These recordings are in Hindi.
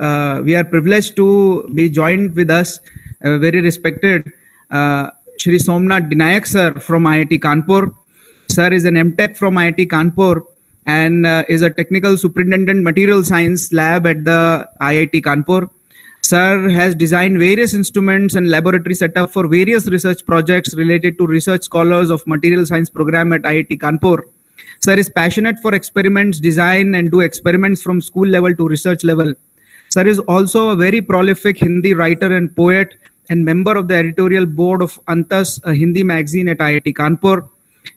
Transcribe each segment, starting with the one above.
uh, we are privileged to be joined with us, a very respected uh, Shri Somnath Dinayak sir from IIT Kanpur. Sir is an MTech from IIT Kanpur and uh, is a technical superintendent material science lab at the IIT Kanpur. Sir has designed various instruments and laboratory setup for various research projects related to research scholars of material science program at IIT Kanpur. Sir is passionate for experiments, design and do experiments from school level to research level. Sir is also a very prolific Hindi writer and poet and member of the editorial board of Antas, a Hindi magazine at IIT Kanpur.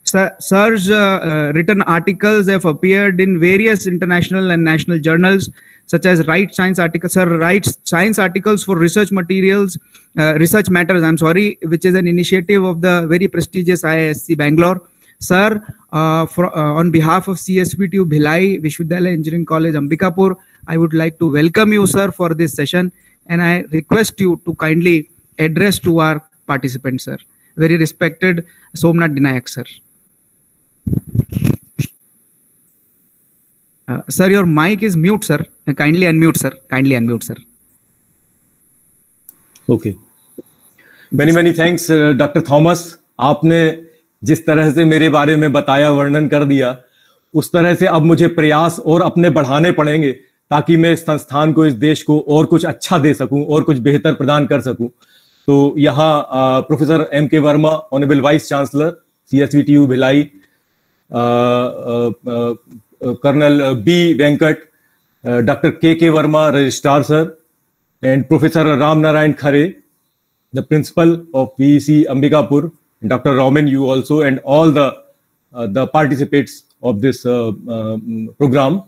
Sir, Sir's uh, uh, written articles have appeared in various international and national journals, such as Write Science articles. Sir writes science articles for research materials, uh, research matters. I'm sorry, which is an initiative of the very prestigious IISc Bangalore. Sir, uh, for, uh, on behalf of CSVTU Bhilai Vishwavidyalaya Engineering College, Ambikapur, I would like to welcome you, sir, for this session. And I request you to kindly address to our participants, sir. Very respected Somnath Dinayak, sir. Uh, sir, your mic is mute, sir. Uh, kindly unmute, sir. Kindly unmute, sir. okay many many thanks uh, dr thomas aapne jis tarah se mere bare mein bataya varnan kar diya us tarah se ab mujhe prayas aur apne badhane padenge ताकि मैं इस संस्थान को इस देश को और कुछ अच्छा दे सकूं और कुछ बेहतर प्रदान कर सकूं तो यहाँ professor M K Verma honourable vice chancellor C S V T U Bhilai colonel B Venkat doctor K K Verma registrar sir and professor Ram Narayan Khare the principal of P C Ambikapur doctor Romin you also and all the the participates of this programme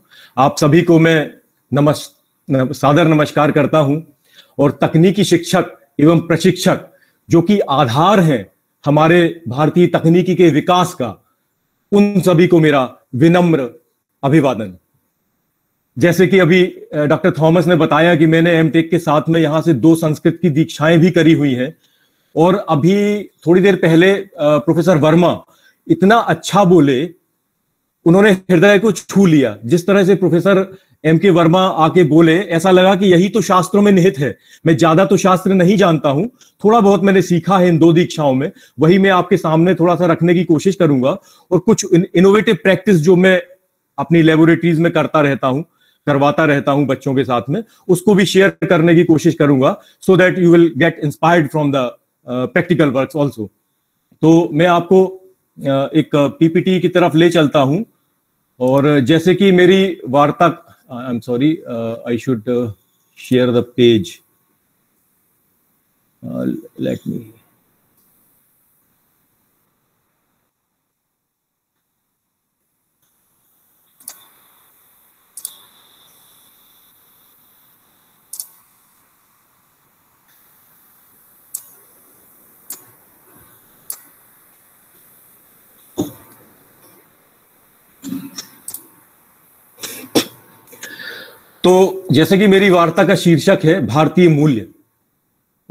आप सभी को मैं नमस् सादर नमस्कार करता हूं और तकनीकी शिक्षक एवं प्रशिक्षक जो कि आधार हैं हमारे भारतीय तकनीकी के विकास का उन सभी को मेरा विनम्र अभिवादन जैसे कि अभी डॉक्टर थॉमस ने बताया कि मैंने एमटेक के साथ में यहाँ से दो संस्कृत की दीक्षाएं भी करी हुई हैं और अभी थोड़ी देर पहले प्रोफेसर वर्मा इतना अच्छा बोले उन्होंने हृदय को छू लिया जिस तरह से प्रोफेसर एम के वर्मा आके बोले ऐसा लगा कि यही तो शास्त्रों में निहित है मैं ज्यादा तो शास्त्र नहीं जानता हूं थोड़ा बहुत मैंने सीखा है इन दो दीक्षाओं में वही मैं आपके सामने थोड़ा सा रखने की कोशिश करूंगा और कुछ इनोवेटिव प्रैक्टिस जो मैं अपनी लेबोरेटरीज में करता रहता हूं करवाता रहता हूं बच्चों के साथ में उसको भी शेयर करने की कोशिश करूंगा so that you will get inspired from the practical work also तो मैं आपको uh, एक पीपीटी uh, e की तरफ ले चलता हूं और जैसे कि मेरी वार्ता Uh, I'm sorry, uh, I should uh, share the page. let me तो जैसे कि मेरी वार्ता का शीर्षक है भारतीय मूल्य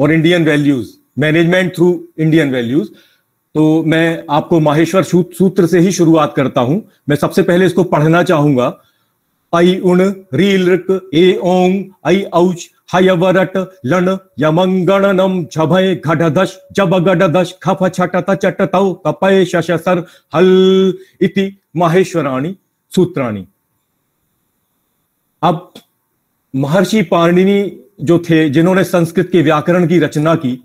और Indian values management through Indian values तो मैं आपको माहेश्वर सूत्र से ही शुरुआत करता हूं मैं सबसे पहले इसको पढ़ना चाहूंगा आई उन रीलृक ए ओं आई औच हयवरट नम यमंगणनम झभय घडधश जब गडधश खफ तट तौ कपय शशसर हल इति माहेश्वराणी सूत्राणी अब महर्षि पाणिनि जो थे जिन्होंने संस्कृत के व्याकरण की रचना की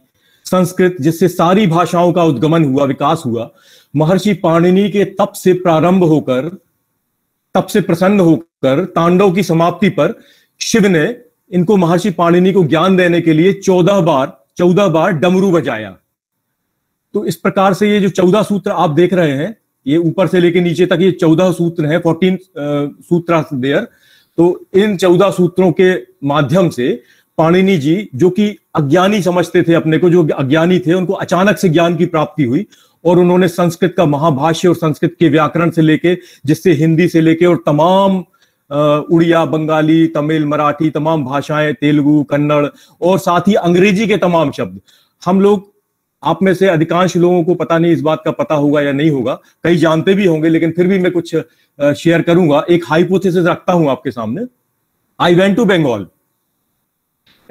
संस्कृत जिससे सारी भाषाओं का उद्गमन हुआ विकास हुआ महर्षि पाणिनि के तप से प्रारंभ होकर तप से प्रसन्न होकर तांडव की समाप्ति पर शिव ने इनको महर्षि पाणिनि को ज्ञान देने के लिए चौदह बार चौदह बार डमरू बजाया तो इस प्रकार से ये जो चौदह सूत्र आप देख रहे हैं ये ऊपर से लेकर नीचे तक ये चौदह सूत्र है फोर्टीन सूत्र देयर तो इन चौदह सूत्रों के माध्यम से पाणिनि जी जो कि अज्ञानी समझते थे अपने को जो अज्ञानी थे उनको अचानक से ज्ञान की प्राप्ति हुई और उन्होंने संस्कृत का महाभाष्य और संस्कृत के व्याकरण से लेके जिससे हिंदी से लेके और तमाम उड़िया बंगाली तमिल मराठी तमाम भाषाएं तेलुगु कन्नड़ और साथ ही अंग्रेजी के तमाम शब्द हम लोग आप में से अधिकांश लोगों को पता नहीं इस बात का पता होगा या नहीं होगा कई जानते भी होंगे लेकिन फिर भी मैं कुछ शेयर करूंगा एक हाइपोथेसिस रखता हूं आपके सामने I went to Bengal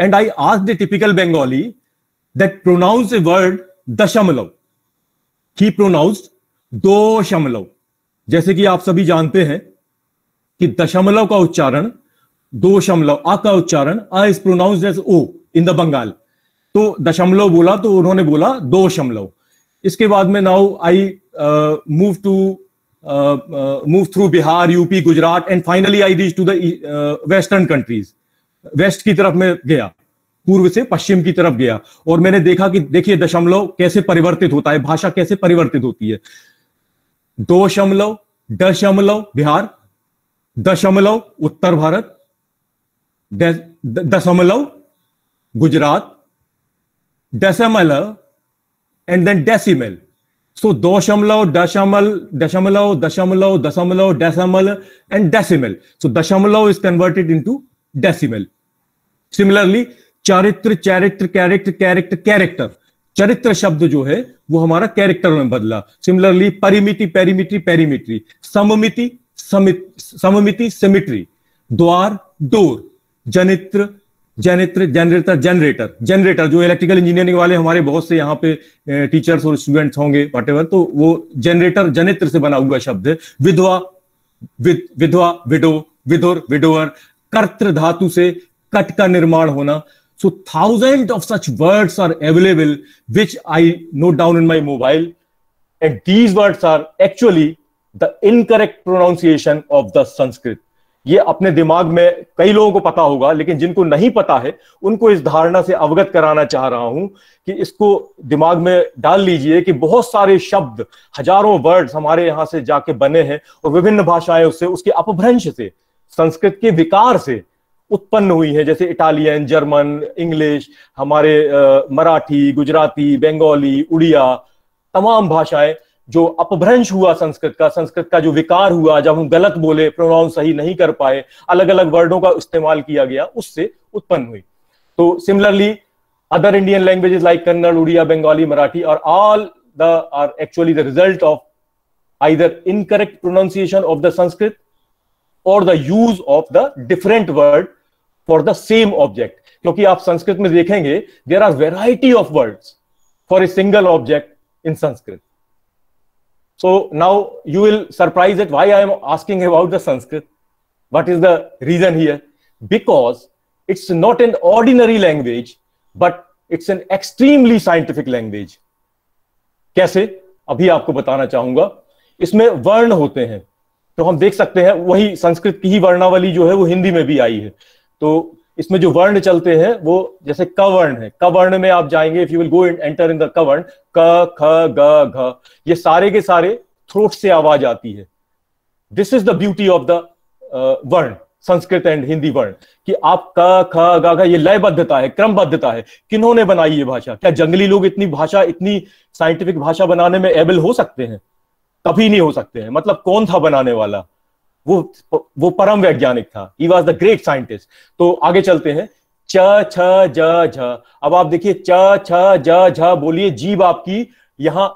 and I आज the typical Bengali that pronounce a word dashamlav he pronounce दो शमलव जैसे कि आप सभी जानते हैं कि दशमलव का उच्चारण दो शमलव आ का उच्चारण आ इज प्रोनाउंस ओ इन द बंगाल तो दशमलव बोला तो उन्होंने बोला दो दशमलव इसके बाद में now I move to move through Bihar UP Gujarat and finally I reach to the western countries west की तरफ में गया पूर्व से पश्चिम की तरफ गया और मैंने देखा कि देखिए दशमलव कैसे परिवर्तित होता है भाषा कैसे परिवर्तित होती है दो शमलव दशमलव बिहार दशमलव उत्तर भारत दशमलव Gujarat decimala and then decimal. So doshamalav, dashamal, dashamalav, dashamalav, dasamalav, decimal, and decimal. So dashamalav is converted into decimal. Similarly, charitra, charitra, character, character, character. चरित्र शब्द जो है वो हमारा कैरेक्टर में बदला सिमिलरली परिमिति पेरिमिट्री पेरिमिट्री सममिति समिति सममिति सिमिट्री द्वार डोर जनित्र जनित्र जनरेटर जनरेटर जनरेटर जो इलेक्ट्रिकल इंजीनियरिंग वाले हमारे बहुत से यहाँ पे टीचर्स और स्टूडेंट्स होंगे वट तो वो जनरेटर जनित्र से बना हुआ शब्द है विधवा विधवा विडो विधुर विडोअर कर्त्र धातु से कट का निर्माण होना so thousand of such words are available which I note down in my mobile and these words are actually the incorrect pronunciation of the Sanskrit ये अपने दिमाग में कई लोगों को पता होगा लेकिन जिनको नहीं पता है उनको इस धारणा से अवगत कराना चाह रहा हूं कि इसको दिमाग में डाल लीजिए कि बहुत सारे शब्द हजारों वर्ड्स हमारे यहाँ से जाके बने हैं और विभिन्न भाषाएं उससे उसके अपभ्रंश से संस्कृत के विकार से उत्पन्न हुई है जैसे इटालियन जर्मन इंग्लिश हमारे मराठी गुजराती बंगाली उड़िया तमाम भाषाएं जो अपभ्रंश हुआ संस्कृत का संस्कृत का जो विकार हुआ जब हम गलत बोले प्रोनाउन सही नहीं कर पाए अलग अलग वर्डों का इस्तेमाल किया गया उससे उत्पन्न हुई तो similarly other Indian languages like Kannada Oriya Bengali Marathi और all the are actually the result of either incorrect pronunciation of the Sanskrit और the use of the different word for the same object क्योंकि आप संस्कृत में देखेंगे there are variety of word for a single object in Sanskrit So now you will surprise at why I am asking about the Sanskrit. What is the reason here? Because it's not an ordinary language, but it's an extremely scientific language. kaise abhi aapko batana chahunga isme वर्ण hote hain to hum dekh sakte hain wahi sanskrit ki hi varnavali jo hai wo hindi mein bhi aayi hai to इसमें जो वर्ण चलते हैं वो जैसे कवर्ण है कवर्ण में आप जाएंगे if you will go in enter in the kavarna क ख ग घ ये सारे के सारे थ्रोट से आवाज आती है this is the beauty of the varna Sanskrit and Hindi वर्ण कि आप क ख ग घ ये लयबद्धता है क्रमबद्धता है किन्होंने बनाई ये भाषा क्या जंगली लोग इतनी भाषा इतनी साइंटिफिक भाषा बनाने में एबल हो सकते हैं कभी नहीं हो सकते हैं मतलब कौन था बनाने वाला वो वो परम वैज्ञानिक था he was the great scientist तो आगे चलते हैं च छ ज झ अब आप देखिए च छ ज झ बोलिए जीव आपकी यहां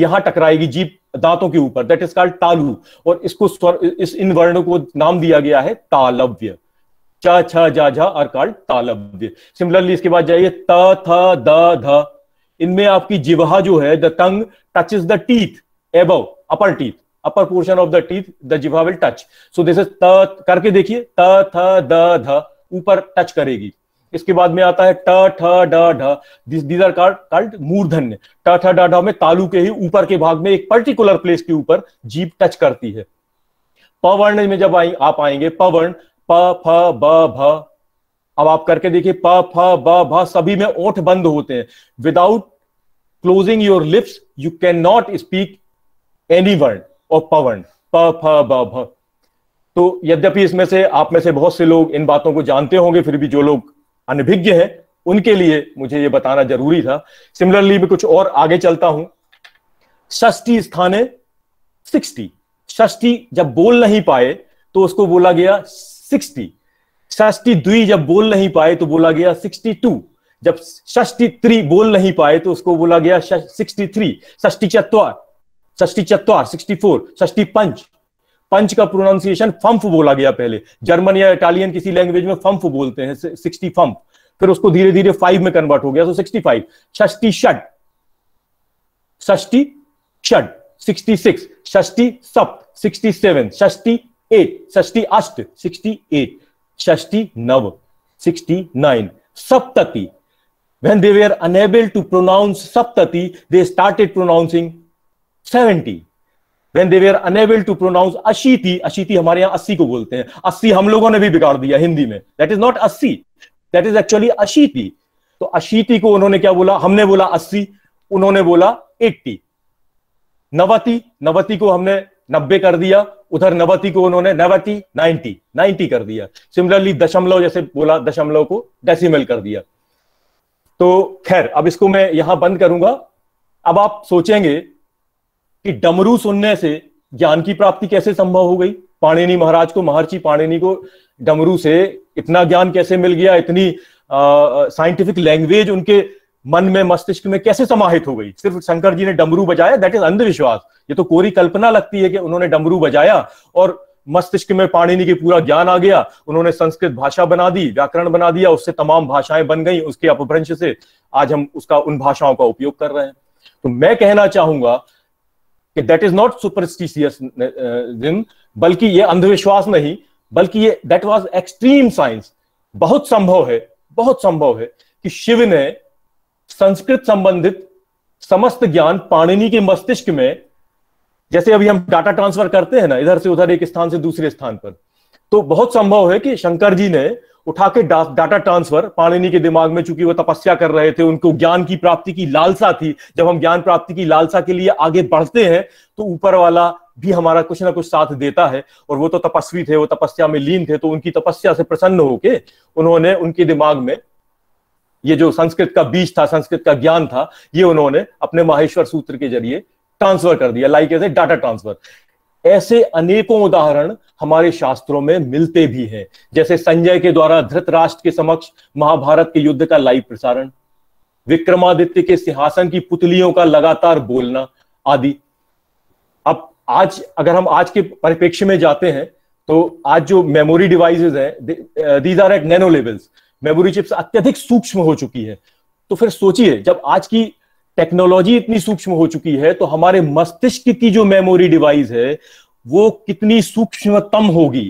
यहां टकराएगी जीव दांतों के ऊपर दैट इज कॉल्ड तालु और इसको स्वर इस इन वर्णों को नाम दिया गया है तालव्य च छ आर कॉल्ड तालव्य सिमिलरली इसके बाद जाइए त थ द ध इनमें आपकी जिवा जो है the tongue touch is the teeth above upper teeth upper portion of the teeth the jiva will touch so this is त करके देखिए त थ द ध ऊपर टच करेगी इसके बाद में आता है ट ठ ड ढ दिस आर कॉल्ड मूर्धन्य ट ठ ड ढ में तालू के ही ऊपर के भाग में एक पर्टिकुलर प्लेस के ऊपर जीप टच करती है पवर्ण में जब आई आप आएंगे पवर्ण प फ ब भ अब आप करके देखिए प फ ब भ सभी में ओठ बंद होते हैं without closing your lips you can not speak any varna और पवन प फ ब भ तो यद्यपि इसमें से आप में से बहुत से लोग इन बातों को जानते होंगे फिर भी जो लोग अनभिज्ञ हैं उनके लिए मुझे ये बताना जरूरी था सिमिलरली मैं कुछ और आगे चलता हूं षष्टी स्थान है सिक्सटी जब बोल नहीं पाए तो उसको बोला गया सिक्सटी षष्टी द्वि जब बोल नहीं पाए तो बोला गया सिक्सटी टू जब षष्टी त्री बोल नहीं पाए तो उसको बोला गया सिक्सटी थ्री षष्टी चतवार षष्टी चतवार सिक्सटी फोर षष्टी पंच पंच का प्रोनाउंसिएशन फम्फ बोला गया पहले जर्मन या इटालियन किसी लैंग्वेज में फम्फ बोलते हैं सिक्सटी फम्फ फिर उसको धीरे धीरे फाइव में कन्वर्ट हो गया तो सिक्सटी फाइव षष्टी षट षष्टी षट सिक्सटी सिक्स षष्टी सप्त सिक्सटी सेवन षष्टी एट षष्टी अष्ट सिक्सटी एट षष्टी नव सिक्सटी नाइन सप्तती when they were unable to pronounce saptati they started pronouncing seventy when they were unable to pronounce ashiti अशीति हमारे यहाँ अस्सी को बोलते हैं अस्सी हम लोगों ने भी बिगाड़ दिया हिंदी में that is not assi that is actually ashiti तो अशीति को उन्होंने क्या बोला हमने बोला अस्सी उन्होंने बोला एट्टी नवती नवती को हमने नब्बे कर दिया उधर नवती को उन्होंने नवती नाइनटी नाइनटी कर दिया सिमिलरली दशमलव जैसे बोला दशमलव को डेसिमल कर दिया तो खैर अब इसको मैं यहां बंद करूंगा अब आप सोचेंगे कि डमरू सुनने से ज्ञान की प्राप्ति कैसे संभव हो गई पाणिनी महाराज को महर्षि पाणिनी को डमरू से इतना ज्ञान कैसे मिल गया इतनी साइंटिफिक लैंग्वेज उनके मन में मस्तिष्क में कैसे समाहित हो गई सिर्फ शंकर जी ने डमरू बजाया दैट इज अंधविश्वास ये तो कोरी कल्पना लगती है कि उन्होंने डमरू बजाया और मस्तिष्क में पाणिनी की पूरा ज्ञान आ गया उन्होंने संस्कृत भाषा बना दी व्याकरण बना दिया उससे तमाम भाषाएं बन गई उसके अपभ्रंश से आज हम उसका उन भाषाओं का उपयोग कर रहे हैं तो मैं कहना चाहूंगा कि दैट इज नॉट सुपरस्टिशियस जिन बल्कि ये अंधविश्वास नहीं बल्कि ये दैट वाज एक्सट्रीम साइंस बहुत संभव है बहुत संभव है कि शिव ने संस्कृत संबंधित समस्त ज्ञान पाणिनि के मस्तिष्क में जैसे अभी हम डाटा ट्रांसफर करते हैं ना इधर से उधर एक स्थान से दूसरे स्थान पर तो बहुत संभव है कि शंकर जी ने उठा के डा, डाटा ट्रांसफर पाणिनि के दिमाग में चूंकि वो तपस्या कर रहे थे उनको ज्ञान की प्राप्ति की लालसा थी जब हम ज्ञान प्राप्ति की लालसा के लिए आगे बढ़ते हैं तो ऊपर वाला भी हमारा कुछ ना कुछ साथ देता है और वो तो तपस्वी थे वो तपस्या में लीन थे तो उनकी तपस्या से प्रसन्न होके उन्होंने उनके दिमाग में ये जो संस्कृत का बीज था संस्कृत का ज्ञान था ये उन्होंने अपने माहेश्वर सूत्र के जरिए ट्रांसफर कर दिया like as a data transfer ऐसे अनेकों उदाहरण हमारे शास्त्रों में मिलते भी हैं जैसे संजय के द्वारा धृतराष्ट्र के समक्ष महाभारत के युद्ध का लाइव प्रसारण विक्रमादित्य के सिंहासन की पुतलियों का लगातार बोलना आदि अब आज अगर हम आज के परिप्रेक्ष्य में जाते हैं तो आज जो मेमोरी डिवाइसेज हैं these are at nano levels memory chips अत्यधिक सूक्ष्म हो चुकी है तो फिर सोचिए जब आज की टेक्नोलॉजी इतनी सूक्ष्म हो चुकी है तो हमारे मस्तिष्क की जो मेमोरी डिवाइस है वो कितनी सूक्ष्मतम होगी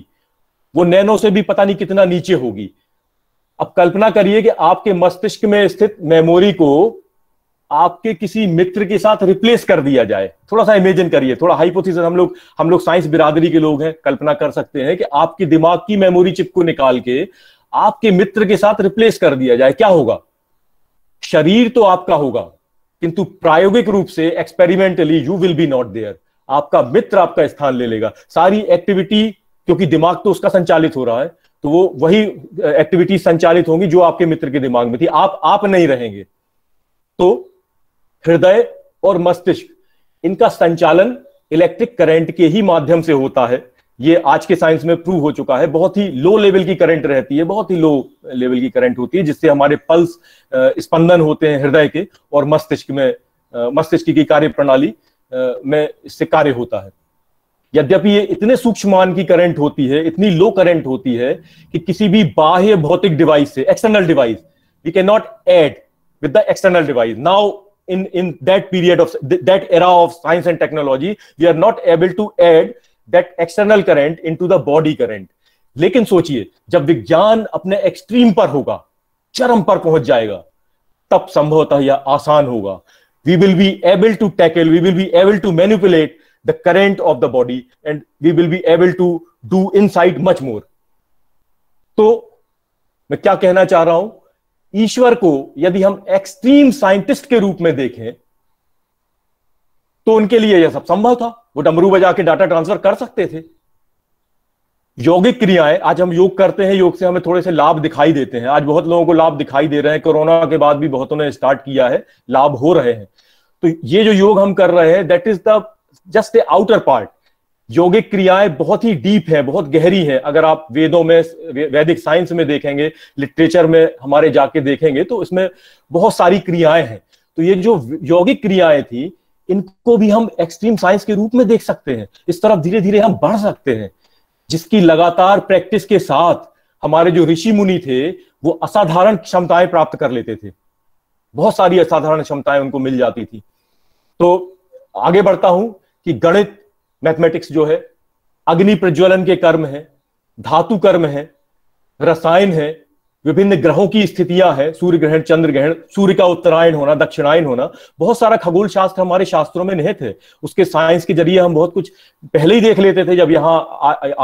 वो नैनो से भी पता नहीं कितना नीचे होगी अब कल्पना करिए कि आपके मस्तिष्क में स्थित मेमोरी को आपके किसी मित्र के साथ रिप्लेस कर दिया जाए थोड़ा सा इमेजिन करिए थोड़ा हाइपोथेसिस हम लोग हम लोग साइंस बिरादरी के लोग हैं कल्पना कर सकते हैं कि आपके दिमाग की मेमोरी चिप को निकाल के आपके मित्र के साथ रिप्लेस कर दिया जाए क्या होगा शरीर तो आपका होगा किंतु प्रायोगिक रूप से experimentally you will be not there आपका मित्र आपका स्थान ले लेगा सारी एक्टिविटी क्योंकि दिमाग तो उसका संचालित हो रहा है तो वो वही एक्टिविटी संचालित होंगी जो आपके मित्र के दिमाग में थी आप आप नहीं रहेंगे तो हृदय और मस्तिष्क इनका संचालन इलेक्ट्रिक करंट के ही माध्यम से होता है ये आज के साइंस में प्रूव हो चुका है बहुत ही लो लेवल की करंट रहती है बहुत ही लो लेवल की करंट होती है जिससे हमारे पल्स स्पंदन होते हैं हृदय के और मस्तिष्क में मस्तिष्क की कार्य प्रणाली में इससे कार्य होता है यद्यपि ये इतने सूक्ष्मान की करंट होती है इतनी लो करंट होती है कि किसी भी बाह्य भौतिक डिवाइस से external device we can not add with the external device now in in that period of that era of science and technology we are not able to add that external current into the body current लेकिन सोचिए जब विज्ञान अपने एक्सट्रीम पर होगा चरम पर पहुंच जाएगा तब संभवतः यह आसान होगा we will be able to tackle we will be able to to the current of the body and we will be able to do inside much more तो मैं क्या कहना चाह रहा हूं ईश्वर को यदि हम एक्सट्रीम साइंटिस्ट के रूप में देखें तो उनके लिए यह सब संभव था वो डमरू बजा के डाटा ट्रांसफर कर सकते थे यौगिक क्रियाएं आज हम योग करते हैं योग से हमें थोड़े से लाभ दिखाई देते हैं आज बहुत लोगों को लाभ दिखाई दे रहे हैं कोरोना के बाद भी बहुतों ने स्टार्ट किया है लाभ हो रहे हैं तो ये जो योग हम कर रहे हैं that is the just a outer part यौगिक क्रियाएं बहुत ही डीप है बहुत गहरी है अगर आप वेदों में वैदिक साइंस में देखेंगे लिटरेचर में हमारे जाके देखेंगे तो इसमें बहुत सारी क्रियाएं हैं तो ये जो यौगिक क्रियाएं थी इनको भी हम एक्सट्रीम साइंस के रूप में देख सकते हैं इस तरफ धीरे धीरे हम बढ़ सकते हैं जिसकी लगातार प्रैक्टिस के साथ हमारे जो ऋषि मुनि थे वो असाधारण क्षमताएं प्राप्त कर लेते थे बहुत सारी असाधारण क्षमताएं उनको मिल जाती थी तो आगे बढ़ता हूं कि गणित मैथमेटिक्स जो है अग्नि प्रज्वलन के कर्म है धातु कर्म है रसायन है विभिन्न ग्रहों की स्थितियां हैं सूर्य ग्रहण चंद्र ग्रहण सूर्य का उत्तरायण होना दक्षिणायन होना बहुत सारा खगोल शास्त्र हमारे शास्त्रों में निहित है उसके साइंस के जरिए हम बहुत कुछ पहले ही देख लेते थे जब यहाँ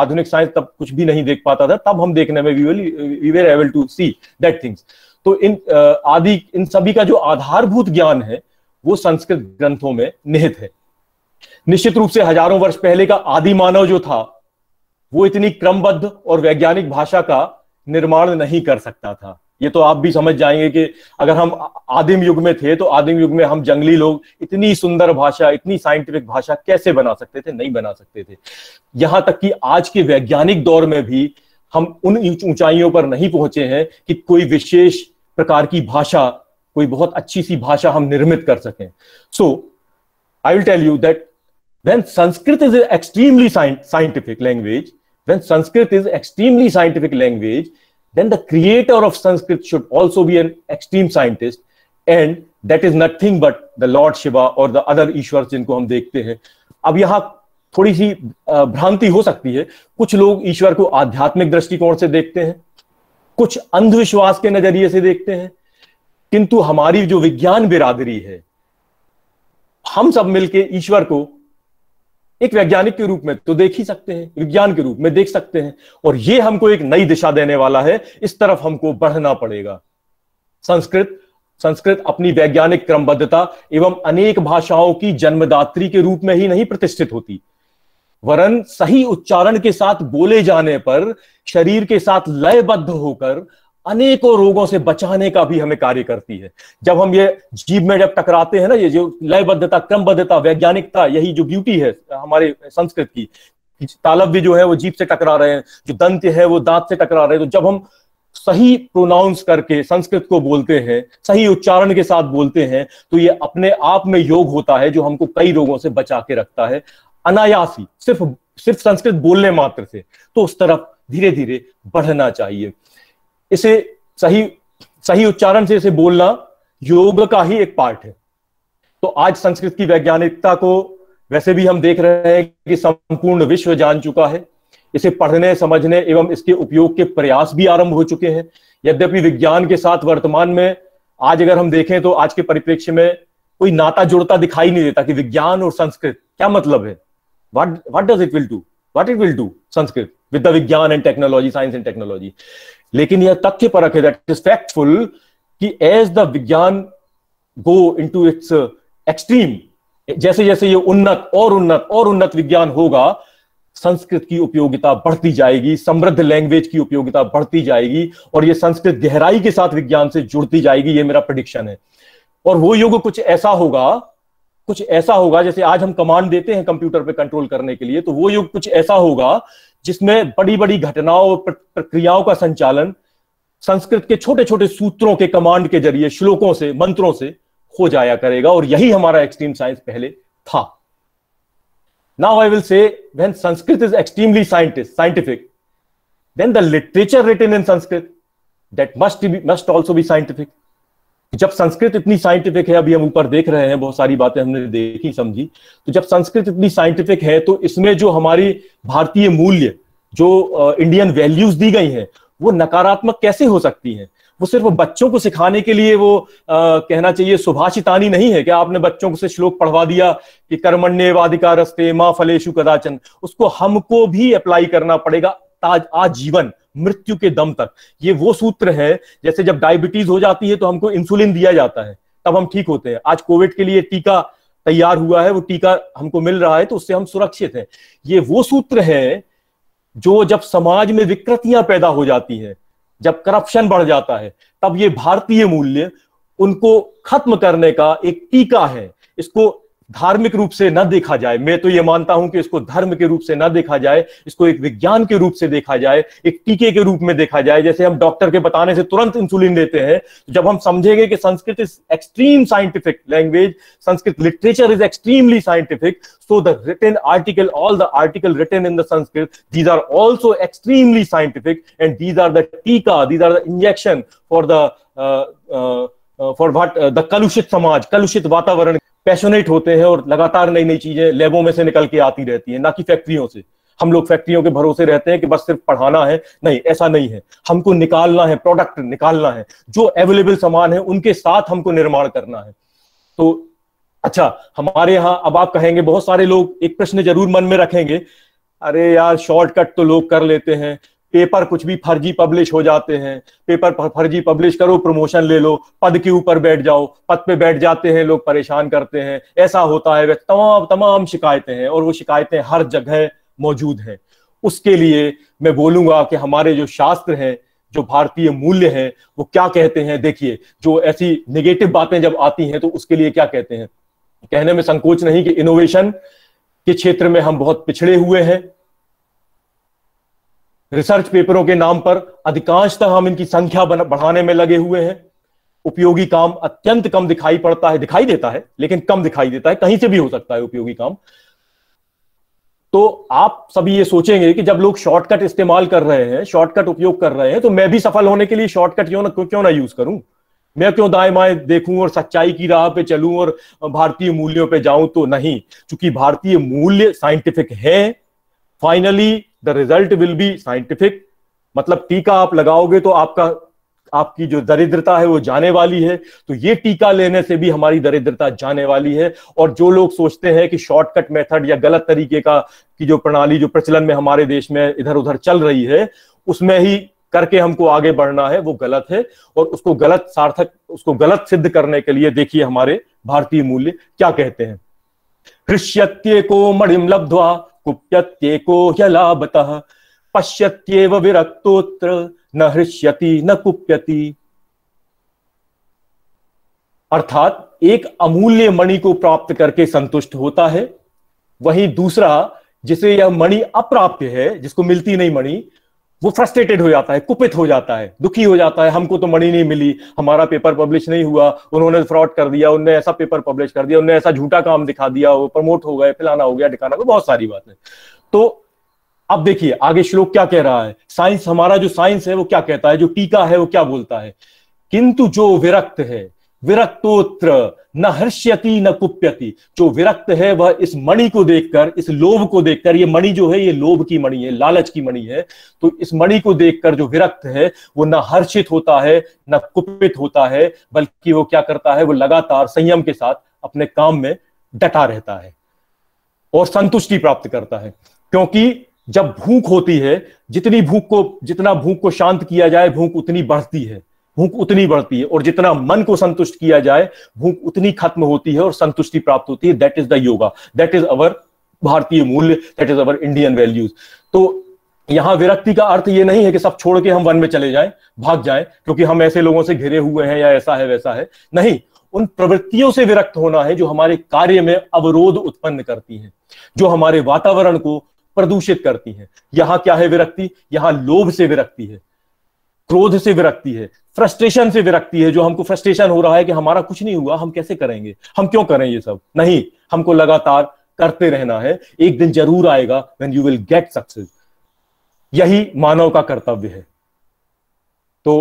आधुनिक साइंस तब कुछ भी नहीं देख पाता था तब हम देखने में we were able to see that things तो इन आदि इन सभी का जो आधारभूत ज्ञान है वो संस्कृत ग्रंथों में निहित है निश्चित रूप से हजारों वर्ष पहले का आदि मानव जो था वो इतनी क्रमबद्ध और वैज्ञानिक भाषा का निर्माण नहीं कर सकता था ये तो आप भी समझ जाएंगे कि अगर हम आदिम युग में थे तो आदिम युग में हम जंगली लोग इतनी सुंदर भाषा इतनी साइंटिफिक भाषा कैसे बना सकते थे नहीं बना सकते थे यहां तक कि आज के वैज्ञानिक दौर में भी हम उन ऊंचाइयों पर नहीं पहुंचे हैं कि कोई विशेष प्रकार की भाषा कोई बहुत अच्छी सी भाषा हम निर्मित कर सकें so I will tell you that when Sanskrit is extremely scientific language when sanskrit is extremely scientific language then the creator of sanskrit should also be an extreme scientist and that is nothing but the lord shiva or the other ईश्वर jinko hum dekhte hain ab yahan thodi si bhranti ho sakti hai kuch log ishwar ko आध्यात्मिक drishtikon se dekhte hain कुछ अंधविश्वास के नजरिए से देखते हैं किंतु हमारी जो विज्ञान बिरादरी है हम सब मिलके ईश्वर को एक वैज्ञानिक के रूप में तो देख ही सकते हैं विज्ञान के रूप में देख सकते हैं और ये हमको एक नई दिशा देने वाला है इस तरफ हमको बढ़ना पड़ेगा संस्कृत संस्कृत अपनी वैज्ञानिक क्रमबद्धता एवं अनेक भाषाओं की जन्मदात्री के रूप में ही नहीं प्रतिष्ठित होती वरन सही उच्चारण के साथ बोले जाने पर शरीर के साथ लयबद्ध होकर अनेकों रोगों से बचाने का भी हमें कार्य करती है जब हम ये जीव में जब टकराते हैं ना ये जो लयबद्धता क्रमबद्धता वैज्ञानिकता यही जो ब्यूटी है हमारे संस्कृत की तालब भी जो है वो जीप से टकरा रहे हैं जो दंत है वो दांत से टकरा रहे हैं तो जब हम सही प्रोनाउंस करके संस्कृत को बोलते हैं सही उच्चारण के साथ बोलते हैं तो ये अपने आप में योग होता है जो हमको कई रोगों से बचा के रखता है अनायासी सिर्फ सिर्फ संस्कृत बोलने मात्र से तो उस तरफ धीरे धीरे बढ़ना चाहिए इसे सही सही उच्चारण से इसे बोलना योग का ही एक पार्ट है तो आज संस्कृत की वैज्ञानिकता को वैसे भी हम देख रहे हैं कि संपूर्ण विश्व जान चुका है इसे पढ़ने समझने एवं इसके उपयोग के प्रयास भी आरंभ हो चुके हैं यद्यपि विज्ञान के साथ वर्तमान में आज अगर हम देखें तो आज के परिप्रेक्ष्य में कोई नाता जुड़ता दिखाई नहीं देता कि विज्ञान और संस्कृत क्या मतलब है what what does it will do what it will do Sanskrit with the vigyan and technology science and technology लेकिन यह तथ्य परख है दैट इज फैक्टफुल कि as the vigyan go in to its extreme जैसे जैसे ये उन्नत और उन्नत और उन्नत विज्ञान होगा संस्कृत की उपयोगिता बढ़ती जाएगी समृद्ध लैंग्वेज की उपयोगिता बढ़ती जाएगी और ये संस्कृत गहराई के साथ विज्ञान से जुड़ती जाएगी ये मेरा प्रडिक्शन है और वो युग कुछ ऐसा होगा कुछ ऐसा होगा जैसे आज हम कमांड देते हैं कंप्यूटर पे कंट्रोल करने के लिए तो वो युग कुछ ऐसा होगा जिसमें बड़ी बड़ी घटनाओं प्रक्रियाओं का संचालन संस्कृत के छोटे छोटे सूत्रों के कमांड के जरिए श्लोकों से मंत्रों से हो जाया करेगा और यही हमारा एक्सट्रीम साइंस पहले था now I will say when Sanskrit is extremely scientist scientific then the literature written in Sanskrit that must be must also be scientific जब संस्कृत इतनी साइंटिफिक है अभी हम ऊपर देख रहे हैं बहुत सारी बातें हमने देखी समझी तो जब संस्कृत इतनी साइंटिफिक है तो इसमें जो हमारी भारतीय मूल्य जो इंडियन वैल्यूज दी गई हैं वो नकारात्मक कैसे हो सकती हैं वो सिर्फ बच्चों को सिखाने के लिए वो आ, कहना चाहिए सुभाषितानी नहीं है कि आपने बच्चों को से श्लोक पढ़वा दिया कि कर्मण्य वाधिकारस्ते माँ फलेशु कदाचन उसको हमको भी अप्लाई करना पड़ेगा आज आजीवन आज मृत्यु के दम तक ये वो सूत्र है जैसे जब डायबिटीज हो जाती है तो हमको इंसुलिन दिया जाता है तब हम ठीक होते हैं आज कोविड के लिए टीका तैयार हुआ है वो टीका हमको मिल रहा है तो उससे हम सुरक्षित हैं ये वो सूत्र है जो जब समाज में विकृतियां पैदा हो जाती है जब करप्शन बढ़ जाता है तब ये भारतीय मूल्य उनको खत्म करने का एक टीका है इसको धार्मिक रूप से न देखा जाए मैं तो ये मानता हूं कि इसको धर्म के रूप से न देखा जाए इसको एक विज्ञान के रूप से देखा जाए एक टीके के रूप में देखा जाए जैसे हम डॉक्टर के बताने से तुरंत इंसुलिन देते हैं तो जब हम समझेंगे कि Sanskrit is extreme scientific language Sanskrit literature is extremely scientific so the return article all the article return in the Sanskrit these are also extremely scientific and these are the tika these are the injection for the for what the कलुषित समाज कलुषित वातावरण पैशनेट होते हैं और लगातार नई नई चीजें लेबों में से निकल के आती रहती है ना कि फैक्ट्रियों से हम लोग फैक्ट्रियों के भरोसे रहते हैं कि बस सिर्फ पढ़ाना है नहीं ऐसा नहीं है हमको निकालना है प्रोडक्ट निकालना है जो अवेलेबल सामान है उनके साथ हमको निर्माण करना है तो अच्छा हमारे यहाँ अब आप कहेंगे बहुत सारे लोग एक प्रश्न जरूर मन में रखेंगे अरे यार शॉर्टकट तो लोग कर लेते हैं पेपर कुछ भी फर्जी पब्लिश हो जाते हैं पेपर फर्जी पब्लिश करो प्रमोशन ले लो पद के ऊपर बैठ जाओ पद पे बैठ जाते हैं लोग परेशान करते हैं ऐसा होता है तमाम तमाम शिकायतें हैं और वो शिकायतें हर जगह मौजूद हैं उसके लिए मैं बोलूंगा कि हमारे जो शास्त्र हैं जो भारतीय मूल्य हैं वो क्या कहते हैं देखिए जो ऐसी नेगेटिव बातें जब आती हैं तो उसके लिए क्या कहते हैं कहने में संकोच नहीं कि इनोवेशन के क्षेत्र में हम बहुत पिछड़े हुए हैं रिसर्च पेपरों के नाम पर अधिकांशतः हम इनकी संख्या बढ़ाने में लगे हुए हैं उपयोगी काम अत्यंत कम दिखाई पड़ता है दिखाई देता है लेकिन कम दिखाई देता है कहीं से भी हो सकता है उपयोगी काम तो आप सभी ये सोचेंगे कि जब लोग शॉर्टकट इस्तेमाल कर रहे हैं शॉर्टकट उपयोग कर रहे हैं तो मैं भी सफल होने के लिए शॉर्टकट क्यों ना क्यों ना यूज करूं मैं क्यों दाएं बाएं देखूं और सच्चाई की राह पे चलूं और भारतीय मूल्यों पे जाऊं तो नहीं क्योंकि भारतीय मूल्य साइंटिफिक है finally the result will be scientific मतलब टीका आप लगाओगे तो आपका आपकी जो दरिद्रता है वो जाने वाली है तो ये टीका लेने से भी हमारी दरिद्रता जाने वाली है और जो लोग सोचते हैं कि शॉर्टकट मेथड या गलत तरीके का की जो प्रणाली जो प्रचलन में हमारे देश में इधर उधर चल रही है उसमें ही करके हमको आगे बढ़ना है वो गलत है और उसको गलत सार्थक उसको गलत सिद्ध करने के लिए देखिए हमारे भारतीय मूल्य क्या कहते हैं को मणिम लब्धवा कुप्यत्येको ह्यलाभतः पश्यत्येव विरक्तोत्र न हृष्यति न कुप्यति अर्थात एक अमूल्य मणि को प्राप्त करके संतुष्ट होता है वहीं दूसरा जिसे यह मणि अप्राप्य है जिसको मिलती नहीं मणि वो फ्रस्ट्रेटेड हो जाता है कुपित हो जाता है दुखी हो जाता है हमको तो मनी नहीं मिली हमारा पेपर पब्लिश नहीं हुआ उन्होंने फ्रॉड कर दिया उनने ऐसा पेपर पब्लिश कर दिया उनने ऐसा झूठा काम दिखा दिया वो प्रमोट हो गए फिलाना हो गया ढिकाना हो तो बहुत सारी बात है तो अब देखिए आगे श्लोक क्या कह रहा है साइंस हमारा जो साइंस है वो क्या कहता है जो टीका है वो क्या बोलता है किंतु जो विरक्त है विरक्तोत्र न हर्ष्यति न कुप्यति जो विरक्त है वह इस मणि को देखकर इस लोभ को देखकर ये मणि जो है ये लोभ की मणि है लालच की मणि है तो इस मणि को देखकर जो विरक्त है वो न हर्षित होता है न कुपित होता है बल्कि वो क्या करता है वो लगातार संयम के साथ अपने काम में डटा रहता है और संतुष्टि प्राप्त करता है क्योंकि जब भूख होती है जितनी भूख को जितना भूख को शांत किया जाए भूख उतनी बढ़ती है भूख उतनी बढ़ती है और जितना मन को संतुष्ट किया जाए भूख उतनी खत्म होती है और संतुष्टि प्राप्त होती है that is the yoga that is our भारतीय मूल्य that is our Indian values तो यहां विरक्ति का अर्थ ये नहीं है कि सब छोड़ के हम वन में चले जाएं भाग जाएं क्योंकि हम ऐसे लोगों से घिरे हुए हैं या ऐसा है वैसा है नहीं उन प्रवृत्तियों से विरक्त होना है जो हमारे कार्य में अवरोध उत्पन्न करती हैं जो हमारे वातावरण को प्रदूषित करती हैं यहां क्या है विरक्ति यहाँ लोभ से विरक्ति है क्रोध से विरक्ति है फ्रस्ट्रेशन से विरक्ति है जो हमको फ्रस्ट्रेशन हो रहा है कि हमारा कुछ नहीं हुआ हम कैसे करेंगे हम क्यों करें ये सब नहीं हमको लगातार करते रहना है एक दिन जरूर आएगा when you will get success यही मानव का कर्तव्य है तो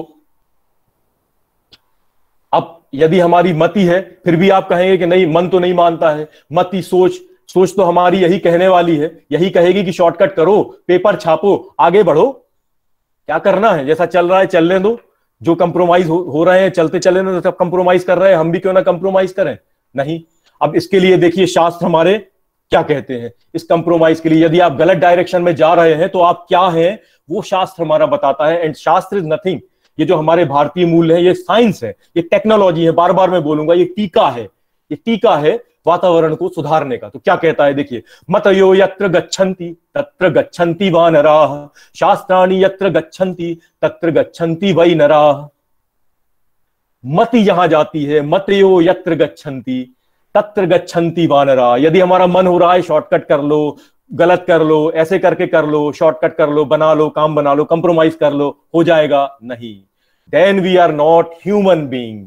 अब यदि हमारी मति है फिर भी आप कहेंगे कि नहीं मन तो नहीं मानता है मति सोच सोच तो हमारी यही कहने वाली है यही कहेगी कि शॉर्टकट करो पेपर छापो आगे बढ़ो क्या करना है जैसा चल रहा है चलने दो जो कंप्रोमाइज हो, हो रहे हैं चलते चले ना तो सब कंप्रोमाइज कर रहे हैं हम भी क्यों ना कंप्रोमाइज करें नहीं अब इसके लिए देखिए शास्त्र हमारे क्या कहते हैं इस कंप्रोमाइज के लिए यदि आप गलत डायरेक्शन में जा रहे हैं तो आप क्या हैं वो शास्त्र हमारा बताता है एंड शास्त्र इज नथिंग ये जो हमारे भारतीय मूल्य है ये साइंस है ये टेक्नोलॉजी है बार बार मैं बोलूंगा ये टीका है ये टीका है वातावरण को सुधारने का तो क्या कहता है देखिए मतयो यत्र गच्छन्ति तत्र गच्छन्ति वा नराः शास्त्राणि यत्र गच्छन्ति तत्र गच्छन्ति वै नराः मत यहां जाती है मतयो यत्र गच्छन्ति तत्र गच्छन्ति वा नराः यदि हमारा मन हो रहा है शॉर्टकट कर लो गलत कर लो ऐसे करके कर लो शॉर्टकट कर लो बना लो काम बना लो कंप्रोमाइज कर लो हो जाएगा नहीं then we are not human being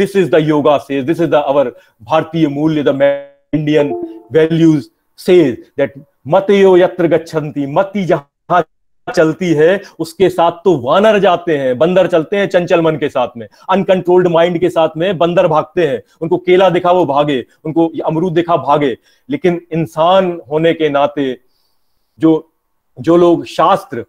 this is the yoga says this is the our bharatiya mulya the indian values says that matyo यत्र gachanti मति जहां चलती है उसके साथ तो वानर जाते हैं बंदर चलते हैं चंचल मन के साथ में अनकंट्रोल्ड माइंड के साथ में बंदर भागते हैं उनको केला दिखा वो भागे उनको अमरूद दिखा भागे लेकिन इंसान होने के नाते जो जो लोग शास्त्र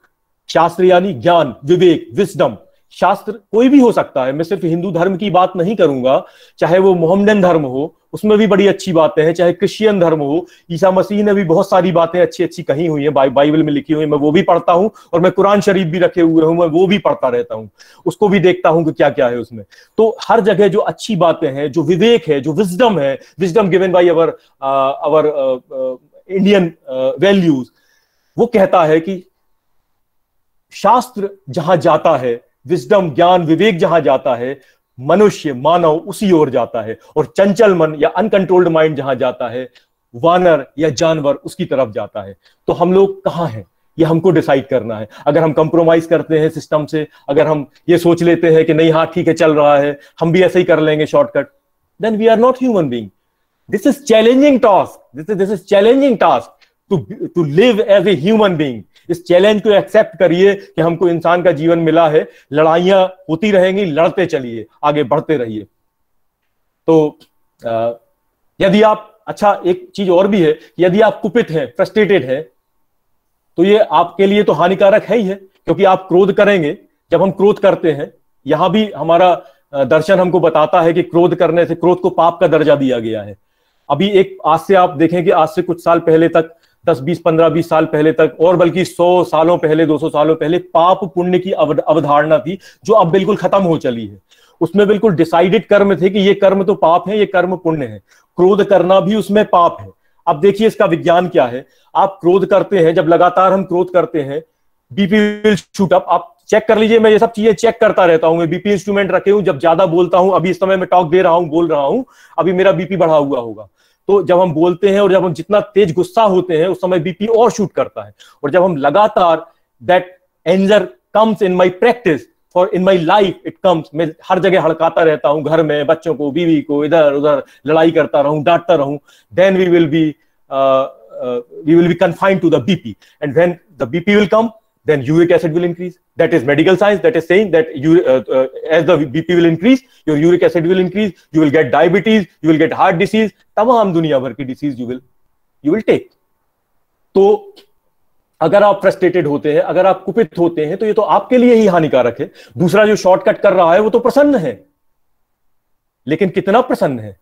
शास्त्र यानी ज्ञान विवेक विस्डम शास्त्र कोई भी हो सकता है मैं सिर्फ हिंदू धर्म की बात नहीं करूंगा चाहे वो मोहम्मदन धर्म हो उसमें भी बड़ी अच्छी बातें हैं चाहे क्रिश्चियन धर्म हो ईसा मसीह ने भी बहुत सारी बातें अच्छी अच्छी कही हुई हैं बाइबल में लिखी हुई है मैं वो भी पढ़ता हूँ और मैं कुरान शरीफ भी रखे हुए हूँ मैं वो भी पढ़ता रहता हूँ उसको भी देखता हूँ कि क्या क्या है उसमें तो हर जगह जो अच्छी बातें हैं जो विवेक है जो विजडम है wisdom given by our our Indian values वो कहता है कि शास्त्र जहां जाता है विजडम ज्ञान विवेक जहां जाता है मनुष्य मानव उसी ओर जाता है और चंचल मन या अनकंट्रोल्ड माइंड जहां जाता है वानर या जानवर उसकी तरफ जाता है तो हम लोग कहाँ हैं ये हमको डिसाइड करना है अगर हम कंप्रोमाइज करते हैं सिस्टम से अगर हम ये सोच लेते हैं कि नहीं हाँ ठीक है चल रहा है हम भी ऐसे ही कर लेंगे shortcut then we are not human being this is challenging task this is this is challenging task to to live as a human being इस चैलेंज को एक्सेप्ट करिए कि हमको इंसान का जीवन मिला है लड़ाइयां होती रहेंगी लड़ते चलिए आगे बढ़ते रहिए तो यदि आप अच्छा एक चीज और भी है यदि आप कुपित हैं फ्रस्ट्रेटेड हैं तो ये आपके लिए तो हानिकारक है ही है क्योंकि आप क्रोध करेंगे जब हम क्रोध करते हैं यहां भी हमारा दर्शन हमको बताता है कि क्रोध करने से क्रोध को पाप का दर्जा दिया गया है अभी एक आज से आप देखें कि आज से कुछ साल पहले तक दस बीस पंद्रह बीस साल पहले तक और बल्कि सौ सालों पहले दो सौ सालों पहले पाप पुण्य की अवधारणा थी जो अब बिल्कुल खत्म हो चली है उसमें बिल्कुल डिसाइडेड कर्म थे कि ये कर्म तो पाप है ये कर्म पुण्य है क्रोध करना भी उसमें पाप है अब देखिए इसका विज्ञान क्या है आप क्रोध करते हैं जब लगातार हम क्रोध करते हैं बीपी विल शूट अप आप चेक कर लीजिए मैं ये सब चीजें चेक करता रहता हूं मैं बीपी इंस्ट्रूमेंट रखे हूं जब ज्यादा बोलता हूँ अभी इस समय मैं टॉक दे रहा हूँ बोल रहा हूँ अभी मेरा बीपी बढ़ा हुआ होगा तो जब हम बोलते हैं और जब हम जितना तेज गुस्सा होते हैं उस समय बीपी और शूट करता है और जब हम लगातार that anger comes in my practice for in my life it comes मैं हर जगह हड़काता रहता हूँ घर में बच्चों को बीवी को इधर उधर लड़ाई करता रहूं डांटता रहूं then we will be we will be confined to the BP and when the BP will come then uric acid will increase. That is medical science that is saying that you, uh, uh, as the BP will increase, your uric acid will increase, you will get diabetes, you will get heart disease, tamam duniya bhar ki disease you will you will take to अगर आप फ्रस्ट्रेटेड होते हैं अगर आप कुपित होते हैं तो ये तो आपके लिए ही हानिकारक है दूसरा जो शॉर्टकट कर रहा है वो तो प्रसन्न है लेकिन कितना प्रसन्न है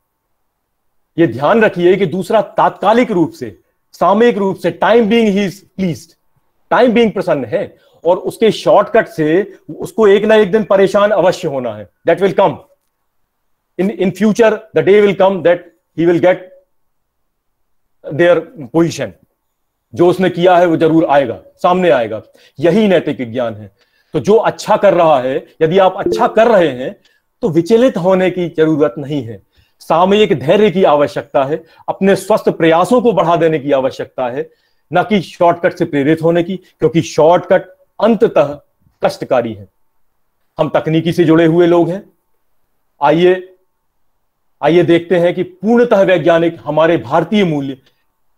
ये ध्यान रखिए कि दूसरा तात्कालिक रूप से सामयिक रूप से time being he is pleased time being प्रसन्न है और उसके शॉर्टकट से उसको एक ना एक दिन परेशान अवश्य होना है that will come in in future the day will come that he will get there position जो उसने किया है वो जरूर आएगा सामने आएगा यही नैतिक ज्ञान है तो जो अच्छा कर रहा है यदि आप अच्छा कर रहे हैं तो विचलित होने की जरूरत नहीं है सामयिक धैर्य की आवश्यकता है अपने स्वस्थ प्रयासों को बढ़ा देने की आवश्यकता है न कि शॉर्टकट से प्रेरित होने की क्योंकि शॉर्टकट अंततः कष्टकारी है हम तकनीकी से जुड़े हुए लोग हैं आइए आइए देखते हैं कि पूर्णतः वैज्ञानिक हमारे भारतीय मूल्य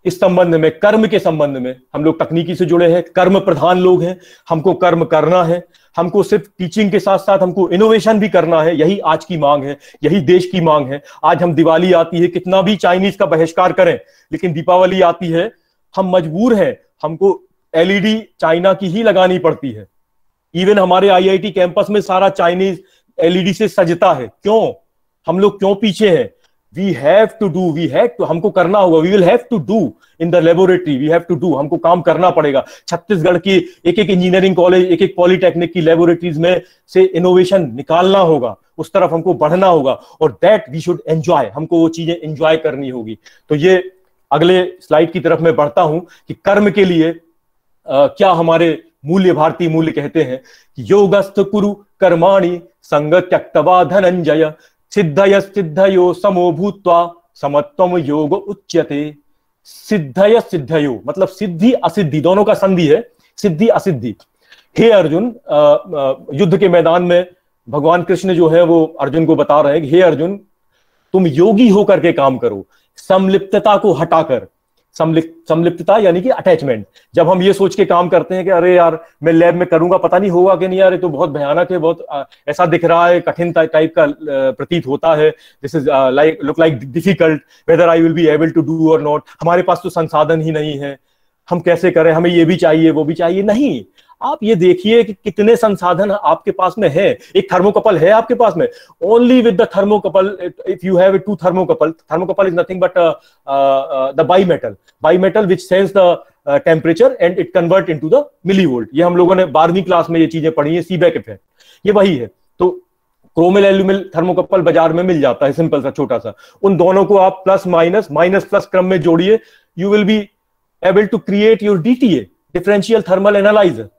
इस संबंध में कर्म के संबंध में हम लोग तकनीकी से जुड़े हैं कर्म प्रधान लोग हैं हमको कर्म करना है हमको सिर्फ टीचिंग के साथ साथ हमको इनोवेशन भी करना है यही आज की मांग है यही देश की मांग है आज हम दिवाली आती है कितना भी चाइनीज का बहिष्कार करें लेकिन दीपावली आती है हम मजबूर हैं हमको एलईडी चाइना की ही लगानी पड़ती है इवन हमारे आईआईटी कैंपस में सारा चाइनीज एलईडी से सजता है क्यों हम लोग क्यों पीछे हैं we have to do we have to हमको करना होगा we will have to do in the laboratory we have to do हमको काम करना पड़ेगा छत्तीसगढ़ की एक एक इंजीनियरिंग कॉलेज एक एक पॉलिटेक्निक की लेबोरेटरीज में से इनोवेशन निकालना होगा उस तरफ हमको बढ़ना होगा और दैट वी शुड एंजॉय हमको वो चीजें एंजॉय करनी होगी तो ये अगले स्लाइड की तरफ मैं बढ़ता हूं कि कर्म के लिए आ, क्या हमारे मूल्य भारतीय मूल्य कहते हैं कि योगस्थ कुरु कर्माणी संग त्यक्तवा धनंजय सिद्धय सिद्धयो समो भूतवा समत्वम योग उच्यते सिद्धय सिद्धयो मतलब सिद्धि असिद्धि दोनों का संधि है सिद्धि असिद्धि हे अर्जुन आ, आ, युद्ध के मैदान में भगवान कृष्ण जो है वो अर्जुन को बता रहे हैं हे अर्जुन तुम योगी होकर के काम करो समलिप्तता को हटाकर समलिप्तता यानी कि अटैचमेंट जब हम ये सोच के काम करते हैं कि अरे यार मैं लैब में करूंगा पता नहीं होगा कि नहीं यार ये तो बहुत भयानक है बहुत ऐसा दिख रहा है कठिन टाइप का प्रतीत होता है this is like look like difficult whether I will be able to do और नॉट हमारे पास तो संसाधन ही नहीं है हम कैसे करें हमें ये भी चाहिए वो भी चाहिए नहीं आप ये देखिए कि कितने संसाधन आपके पास में है एक थर्मोकपल है आपके पास में only with the thermocouple if you have to thermocouple thermocouple is nothing but the bimetal bimetal which sense the temperature and it convert in to the millivolt ये हम लोगों ने बारहवीं क्लास में ये चीजें पढ़ी है सीबैक इफेक्ट ये वही है तो क्रोमिल एल्यूमिल थर्मोकपल बाजार में मिल जाता है सिंपल सा छोटा सा उन दोनों को आप प्लस माइनस माइनस प्लस क्रम में जोड़िए you will be able to create your DTA differential thermal analyser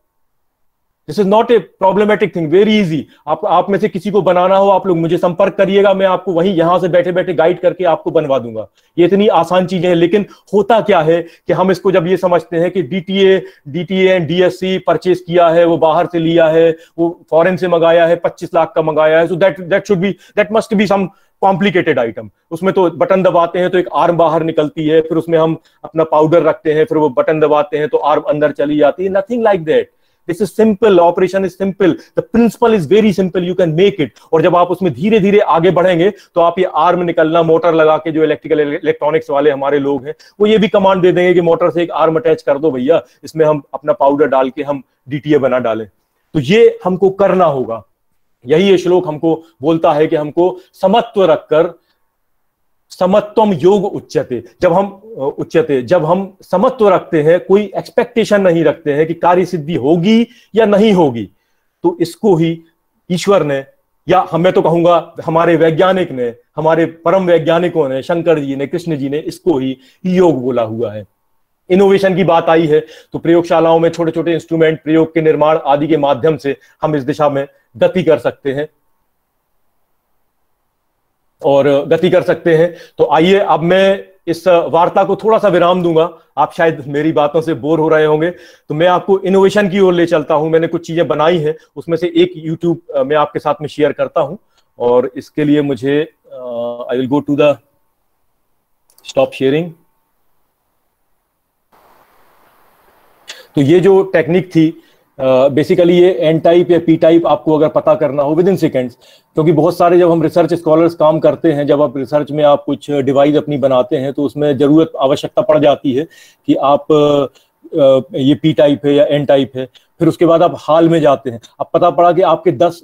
this is not a problematic thing very easy आप आप में से किसी को बनाना हो आप लोग मुझे संपर्क करिएगा मैं आपको वहीं यहां से बैठे बैठे गाइड करके आपको बनवा दूंगा ये इतनी आसान चीजें हैं लेकिन होता क्या है कि हम इसको जब ये समझते हैं कि D T A D T and DSC purchase किया है वो बाहर से लिया है वो फॉरन से मंगाया है पच्चीस लाख का मंगाया है so that that should be that must be some complicated item उसमें तो बटन दबाते हैं तो एक आर्म बाहर निकलती है फिर उसमें हम अपना पाउडर रखते हैं फिर वो बटन दबाते हैं तो आर्म अंदर चली जाती है nothing like that this is simple operation is simple the principle is very simple you can make it और जब आप उसमें धीरे धीरे आगे बढ़ेंगे तो आप ये आर्म निकलना मोटर लगा के जो इलेक्ट्रिकल इलेक्ट्रॉनिक्स वाले हमारे लोग हैं वो ये भी कमांड दे देंगे कि मोटर से एक आर्म अटैच कर दो भैया इसमें हम अपना पाउडर डाल के हम डीटीए बना डालें तो ये हमको करना होगा यही ये श्लोक हमको बोलता है कि हमको समत्व रखकर समत्वम योग उच्चते जब हम उच्चते जब हम समत्व रखते हैं कोई एक्सपेक्टेशन नहीं रखते हैं कि कार्य सिद्धि होगी या नहीं होगी तो इसको ही ईश्वर ने या हमें तो कहूंगा हमारे वैज्ञानिक ने हमारे परम वैज्ञानिकों ने शंकर जी ने कृष्ण जी ने इसको ही योग बोला हुआ है इनोवेशन की बात आई है तो प्रयोगशालाओं में छोटे छोटे इंस्ट्रूमेंट प्रयोग के निर्माण आदि के माध्यम से हम इस दिशा में गति कर सकते हैं और गति कर सकते हैं तो आइए अब मैं इस वार्ता को थोड़ा सा विराम दूंगा आप शायद मेरी बातों से बोर हो रहे होंगे तो मैं आपको इनोवेशन की ओर ले चलता हूं मैंने कुछ चीजें बनाई हैं उसमें से एक यूट्यूब मैं आपके साथ में शेयर करता हूं और इसके लिए मुझे I will go to the stop sharing तो ये जो टेक्निक थी बेसिकली ये एन टाइप या पी टाइप आपको अगर पता करना हो विद इन सेकेंड्स क्योंकि बहुत सारे जब हम रिसर्च स्कॉलर्स काम करते हैं जब आप रिसर्च में आप कुछ डिवाइस अपनी बनाते हैं तो उसमें ज़रूरत आवश्यकता पड़ जाती है कि आप ये पी टाइप है या एन टाइप है फिर उसके बाद आप हाल में जाते हैं अब पता पड़ा कि आपके दस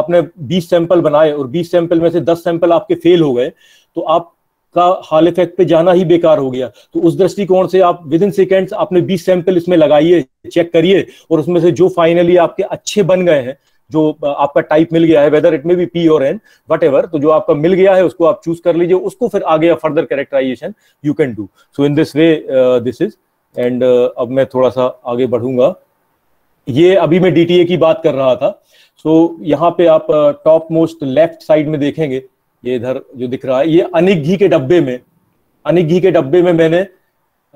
आपने बीस सैंपल बनाए और बीस सैंपल में से दस सैंपल आपके फेल हो गए तो आप का हाल इफेक्ट पे जाना ही बेकार हो गया तो उस दृष्टिकोण से आप विद इन सेकेंड्स आपने बीस सैंपल इसमें लगाइए चेक करिए और उसमें से जो फाइनली आपके अच्छे बन गए हैं जो आपका टाइप मिल गया है वेदर इट में भी पी और एन वट एवर तो जो आपका मिल गया है उसको आप चूज कर लीजिए उसको फिर आगे further characterisation you can do so in this way this is and अब मैं थोड़ा सा आगे बढ़ूंगा ये अभी मैं डीटीए की बात कर रहा था सो so, यहाँ पे आप टॉप मोस्ट लेफ्ट साइड में देखेंगे ये इधर जो दिख रहा है ये अनिक घी के डब्बे में अनिक घी के डब्बे में मैंने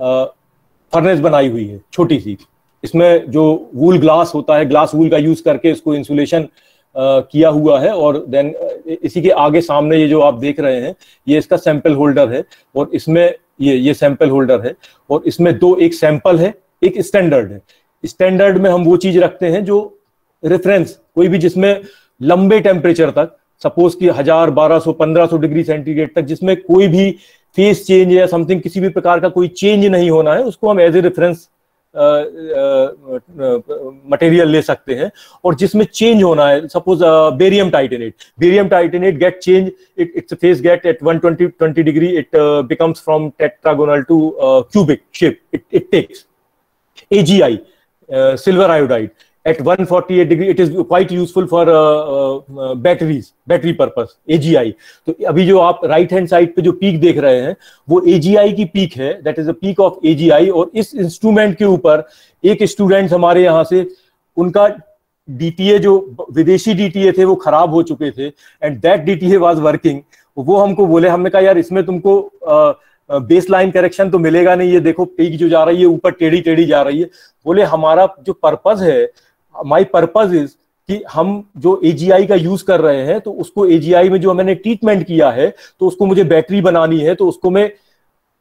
फर्नेस बनाई हुई है छोटी सी इसमें जो वूल ग्लास होता है ग्लास वूल का यूज करके इसको इंसुलेशन किया हुआ है और देन इसी के आगे सामने ये जो आप देख रहे हैं ये इसका सैंपल होल्डर है और इसमें ये ये सैंपल होल्डर है और इसमें दो एक सैंपल है एक स्टैंडर्ड है स्टैंडर्ड में हम वो चीज रखते हैं जो रेफरेंस कोई भी जिसमें लंबे टेम्परेचर तक सपोज कि हजार बारह सौ पंद्रह सौ डिग्री सेंटीग्रेड तक जिसमें कोई भी फेस चेंज या समथिंग किसी भी प्रकार का कोई चेंज नहीं होना है उसको हम एज ए रेफरेंस मटेरियल ले सकते हैं और जिसमें चेंज होना है suppose barium titanate barium titanate get change it its phase get at 120 20 degree it becomes from tetragonal to cubic shape it it takes AGI silver iodide at 148 degree it is quite useful for uh, uh, uh batteries battery purpose AGI तो अभी जो आप राइट हैंड साइड पे जो पीक देख रहे हैं वो AGI की पीक है that is a peak of AGI और इस इंस्ट्रूमेंट के ऊपर एक स्टूडेंट हमारे यहाँ से उनका dta जो विदेशी dta थे वो खराब हो चुके थे and that dta was working वो हमको बोले हमने कहा यार इसमें तुमको uh, बेस लाइन करेक्शन तो मिलेगा नहीं ये देखो पीक जो जा रही है ऊपर टेढ़ी टेढ़ी जा रही है बोले हमारा जो पर्पज है माय पर्पज इज कि हम जो एजीआई का यूज कर रहे हैं तो उसको एजीआई में जो मैंने ट्रीटमेंट किया है तो उसको मुझे बैटरी बनानी है तो उसको मैं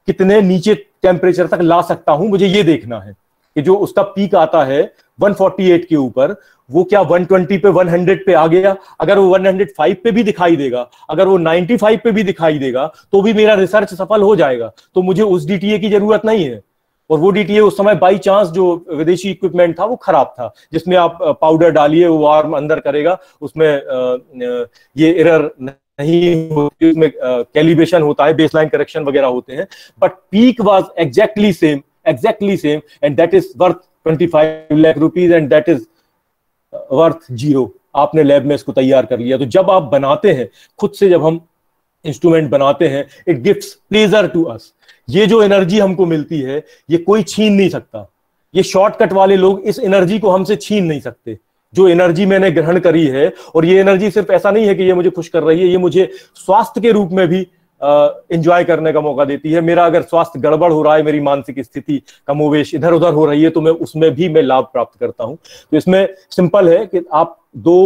कितने नीचे टेम्परेचर तक ला सकता हूं मुझे ये देखना है कि जो उसका पीक आता है 148 के ऊपर वो क्या 120 पे 100 पे आ गया अगर वो 105 पे भी दिखाई देगा अगर वो 95 पे भी दिखाई देगा तो भी मेरा रिसर्च सफल हो जाएगा तो मुझे उस डीटीए की जरूरत नहीं है और वो डीटीए उस समय बाई चांस जो विदेशी इक्विपमेंट था वो खराब था जिसमें आप पाउडर डालिए वो आर्म अंदर करेगा उसमें ये एरर नहीं होती उसमें कैलिब्रेशन होता है बेसलाइन करेक्शन वगैरह होते हैं but peak was exactly same exactly same and that is worth five lakh rupees and that is worth zero आपने लैब में इसको तैयार कर लिया तो जब आप बनाते हैं खुद से जब हम इंस्ट्रूमेंट बनाते हैं it gift pleasure to us ये जो एनर्जी हमको मिलती है ये कोई छीन नहीं सकता ये शॉर्टकट वाले लोग इस एनर्जी को हमसे छीन नहीं सकते जो एनर्जी मैंने ग्रहण करी है और ये एनर्जी सिर्फ ऐसा नहीं है कि ये मुझे खुश कर रही है ये मुझे स्वास्थ्य के रूप में भी इंजॉय करने का मौका देती है मेरा अगर स्वास्थ्य गड़बड़ हो रहा है मेरी मानसिक स्थिति कमोवेश इधर उधर हो रही है तो मैं उसमें भी मैं लाभ प्राप्त करता हूं तो इसमें सिंपल है कि आप दो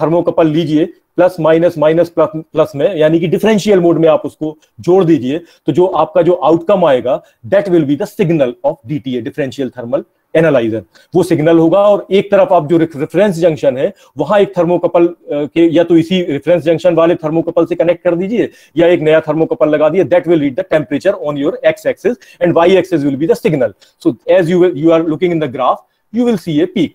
थर्मोकपल लीजिए प्लस माइनस माइनस प्लस में यानी कि डिफरेंशियल मोड में आप उसको जोड़ दीजिए तो जो आपका जो आउटकम आएगा that will be the signal of DTA differential thermal analyser वो सिग्नल होगा और एक तरफ आप जो रेफरेंस जंक्शन है वहां एक थर्मोकपल के या तो इसी रेफरेंस जंक्शन वाले थर्मोकपल से कनेक्ट कर दीजिए या एक नया थर्मोकपल लगा दिए that will read the temperature on your x axis and y axis will be the signal so as you you are looking in the graph you will see a peak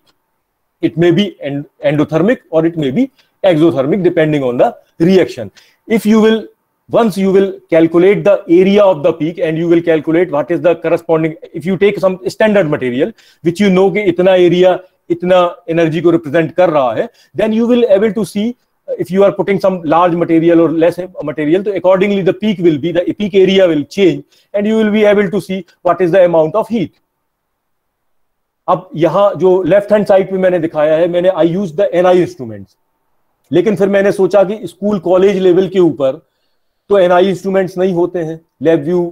it may be endothermic और it may be exothermic depending on the reaction. If you will, once you will calculate the area of the peak and you will calculate what is the corresponding, if you take some standard material, which you know कि itna area, itna energy ko represent kar raha hai then you will able to see if you are putting some large material or less material so accordingly the peak will be the peak area will change and you will be able to see what is the amount of heat अब यहाँ जो लेफ्ट हैंड साइड पे मैंने दिखाया है मैंने I use the NI instruments लेकिन फिर मैंने सोचा कि स्कूल कॉलेज लेवल के ऊपर तो एन इंस्ट्रूमेंट्स नहीं होते हैं लेब व्यू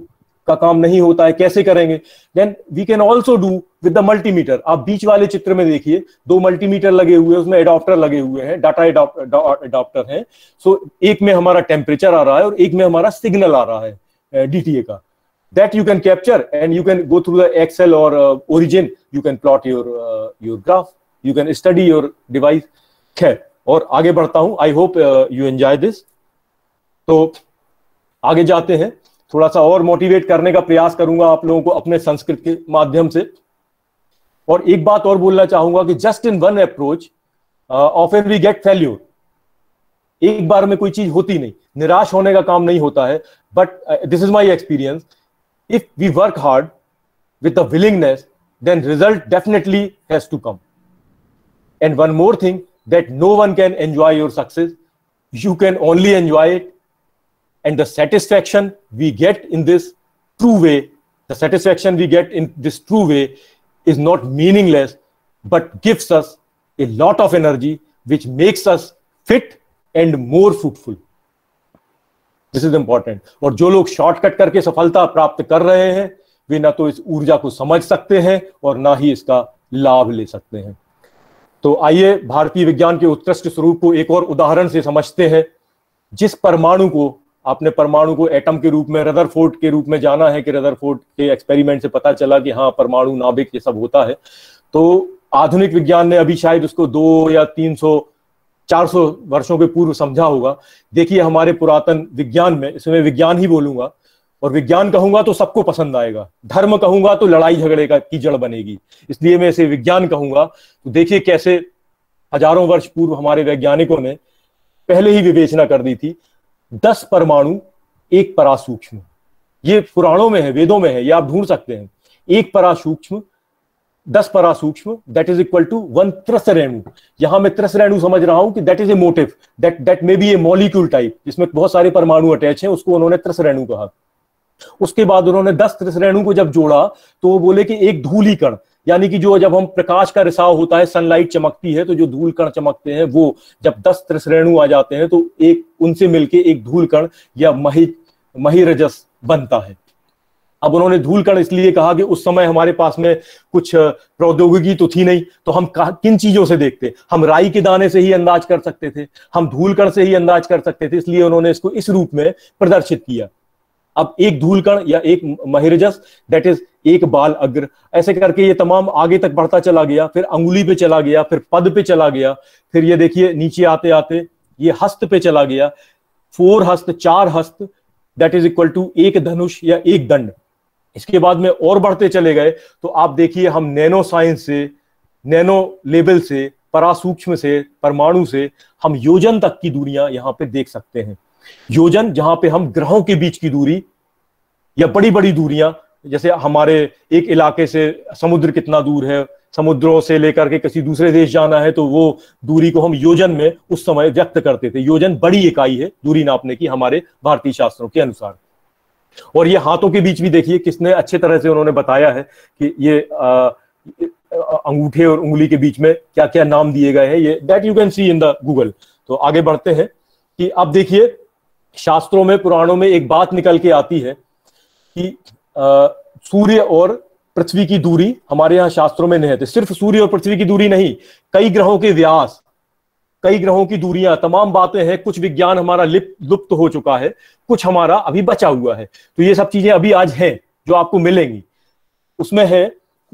का काम नहीं होता है कैसे करेंगे then we can also do with the multimeter आप बीच वाले चित्र में देखिए दो मल्टीमीटर लगे हुए उसमें एडॉप्टर लगे हुए हैं डाटा एडॉप्टर हैं सो so, एक में हमारा टेम्परेचर आ रहा है और एक में हमारा सिग्नल आ रहा है डीटीए का that you can capture and you can go through the excel or uh, origin you can plot your uh, your graph you can study your device okay और आगे बढ़ता हूं I hope you enjoy this तो आगे जाते हैं थोड़ा सा और मोटिवेट करने का प्रयास करूंगा आप लोगों को अपने संस्कृत के माध्यम से और एक बात और बोलना चाहूंगा कि just in one approach of an we get failure एक बार में कोई चीज होती नहीं निराश होने का काम नहीं होता है but this is my experience if we work hard with the willingness then result definitely has to come and one more thing that no one can enjoy your success. You can only enjoy it. And the satisfaction we get in this true way, the satisfaction we get in this true way is not meaningless, but gives us a lot of energy, which makes us fit and more fruitful. this is important aur jo log shortcut karke safalta prapt kar rahe hain वे ना तो इस ऊर्जा को समझ सकते हैं और ना ही इसका लाभ ले सकते हैं तो आइए भारतीय विज्ञान के उत्कृष्ट स्वरूप को एक और उदाहरण से समझते हैं जिस परमाणु को आपने परमाणु को एटम के रूप में रदरफोर्ड के रूप में जाना है कि रदरफोर्ड के एक्सपेरिमेंट से पता चला कि हाँ परमाणु नाभिक ये सब होता है तो आधुनिक विज्ञान ने अभी शायद उसको दो या तीन सौ चार सौ वर्षों के पूर्व समझा होगा देखिए हमारे पुरातन विज्ञान में इसमें विज्ञान ही बोलूंगा और विज्ञान कहूंगा तो सबको पसंद आएगा धर्म कहूंगा तो लड़ाई झगड़े का की जड़ बनेगी इसलिए मैं इसे विज्ञान कहूंगा तो देखिए कैसे हजारों वर्ष पूर्व हमारे वैज्ञानिकों ने पहले ही विवेचना कर दी थी दस परमाणु एक परासूक्ष्म ये पुराणों में है वेदों में है ये आप ढूंढ सकते हैं एक परासूक्ष्म दस परासूक्ष्म that is equal to one त्रस रेणु यहां मैं त्रस रेणु समझ रहा हूं कि that is a motive that that may be a molecule type जिसमें बहुत सारे परमाणु अटैच हैं उसको उन्होंने त्रस रेणु कहा उसके बाद उन्होंने दस त्रिश्रेणु को जब जोड़ा तो वो बोले कि एक धूली कण यानी कि जो जब हम प्रकाश का रिसाव होता है सनलाइट चमकती है तो जो धूल कण चमकते हैं वो जब दस त्रिश्रेणु आ जाते हैं तो एक उनसे मिलके एक धूल कण या मही महिरजस बनता है अब उन्होंने धूल कण इसलिए कहा कि उस समय हमारे पास में कुछ प्रौद्योगिकी तो थी नहीं तो हम किन चीजों से देखते हम राई के दाने से ही अंदाज कर सकते थे हम धूल कण से ही अंदाज कर सकते थे इसलिए उन्होंने इसको इस रूप में प्रदर्शित किया अब एक धूलकण या एक महिरजस दैट इज एक बाल अग्र ऐसे करके ये तमाम आगे तक बढ़ता चला गया फिर अंगुली पे चला गया फिर पद पे चला गया फिर ये देखिए नीचे आते आते ये हस्त पे चला गया फोर हस्त चार हस्त दैट इज इक्वल टू एक धनुष या एक दंड इसके बाद में और बढ़ते चले गए तो आप देखिए हम नैनो साइंस से नैनो लेवल से परासूक्ष्म से परमाणु से हम योजन तक की दूरियां यहाँ पे देख सकते हैं योजन जहां पे हम ग्रहों के बीच की दूरी या बड़ी बड़ी दूरियां जैसे हमारे एक इलाके से समुद्र कितना दूर है समुद्रों से लेकर के किसी दूसरे देश जाना है तो वो दूरी को हम योजन में उस समय व्यक्त करते थे योजन बड़ी इकाई है दूरी नापने की हमारे भारतीय शास्त्रों के अनुसार और ये हाथों के बीच भी देखिए किसने अच्छे तरह से उन्होंने बताया है कि ये अंगूठे और उंगली के बीच में क्या क्या नाम दिए गए हैं ये that you can see in the Google तो आगे बढ़ते हैं कि अब देखिए शास्त्रों में पुराणों में एक बात निकल के आती है कि सूर्य और पृथ्वी की दूरी हमारे यहाँ शास्त्रों में निहित है सिर्फ सूर्य और पृथ्वी की दूरी नहीं कई ग्रहों के व्यास कई ग्रहों की दूरियां तमाम बातें हैं कुछ विज्ञान हमारा लिप लुप्त हो चुका है कुछ हमारा अभी बचा हुआ है तो ये सब चीजें अभी आज हैं जो आपको मिलेंगी उसमें है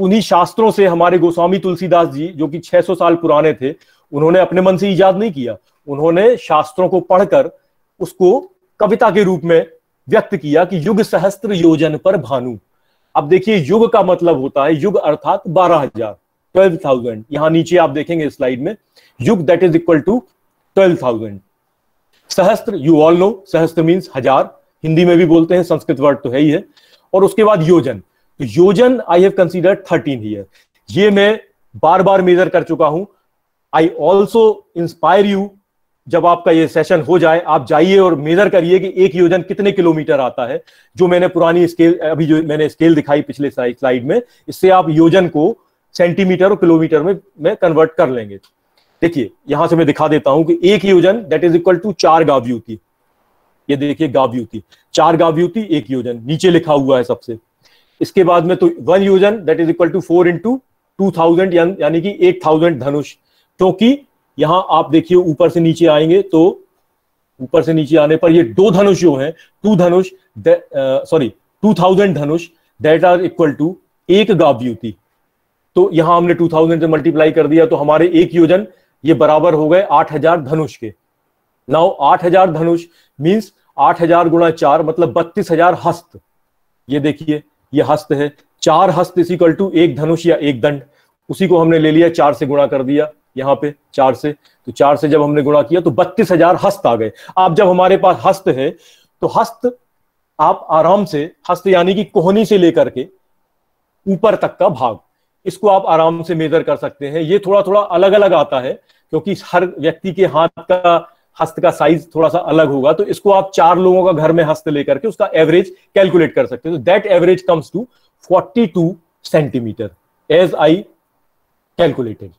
उन्हीं शास्त्रों से हमारे गोस्वामी तुलसीदास जी जो कि 600 साल पुराने थे उन्होंने अपने मन से ईजाद नहीं किया उन्होंने शास्त्रों को पढ़कर उसको कविता के रूप में व्यक्त किया कि युग सहस्त्र योजन पर भानु अब देखिए युग का मतलब होता है युग अर्थात बारह हजार ट्वेल्व थाउजेंड यहां नीचे आप देखेंगे स्लाइड में युग that is equal to twelve thousand सहस्त्र यू ऑल नो सहस्त्र मीन्स हजार हिंदी में भी बोलते हैं संस्कृत वर्ड तो है ही है और उसके बाद योजन तो योजन I have considered thirteen year ये मैं बार बार मेजर कर चुका हूं आई ऑल्सो इंस्पायर यू जब आपका ये सेशन हो जाए आप जाइए और मेजर करिए कि एक योजन कितने किलोमीटर आता है जो मैंने पुरानी स्केल अभी जो मैंने स्केल दिखाई पिछले स्लाइड में इससे आप योजन को सेंटीमीटर और किलोमीटर में में कन्वर्ट कर लेंगे देखिए यहां से मैं दिखा देता हूं कि एक योजन दैट इज इक्वल टू चार गाव्यूति ये देखिए गाव्युति चार गाव्यूति एक योजन नीचे लिखा हुआ है सबसे इसके बाद में तो वन योजन that is equal to four into two thousand यानी कि एट थाउजेंड धनुष क्योंकि यहां आप देखिए ऊपर से नीचे आएंगे तो ऊपर से नीचे आने पर ये दो धनुष जो है टू धनुष सॉरी टू थाउजेंड धनुष दैट आर इक्वल टू एक गाव्युति तो यहां हमने टू थाउजेंड से मल्टीप्लाई कर दिया तो हमारे एक योजन ये बराबर हो गए आठ हजार धनुष के नाउ आठ हजार धनुष मीन्स आठ हजार गुणा चार मतलब बत्तीस हजार हस्त ये देखिए ये हस्त है चार हस्त इक्वल टू एक धनुष या एक दंड उसी को हमने ले लिया चार से गुणा कर दिया यहाँ पे चार से तो चार से जब हमने गुणा किया तो बत्तीस हजार हस्त आ गए आप जब हमारे पास हस्त है तो हस्त आप आराम से हस्त यानी कि कोहनी से लेकर के ऊपर तक का भाग इसको आप आराम से मेजर कर सकते हैं ये थोड़ा थोड़ा अलग अलग आता है क्योंकि हर व्यक्ति के हाथ का हस्त का साइज थोड़ा सा अलग होगा तो इसको आप चार लोगों का घर में हस्त लेकर के उसका एवरेज कैलकुलेट कर सकते हैं तो that average comes to 42 centimetre as I calculated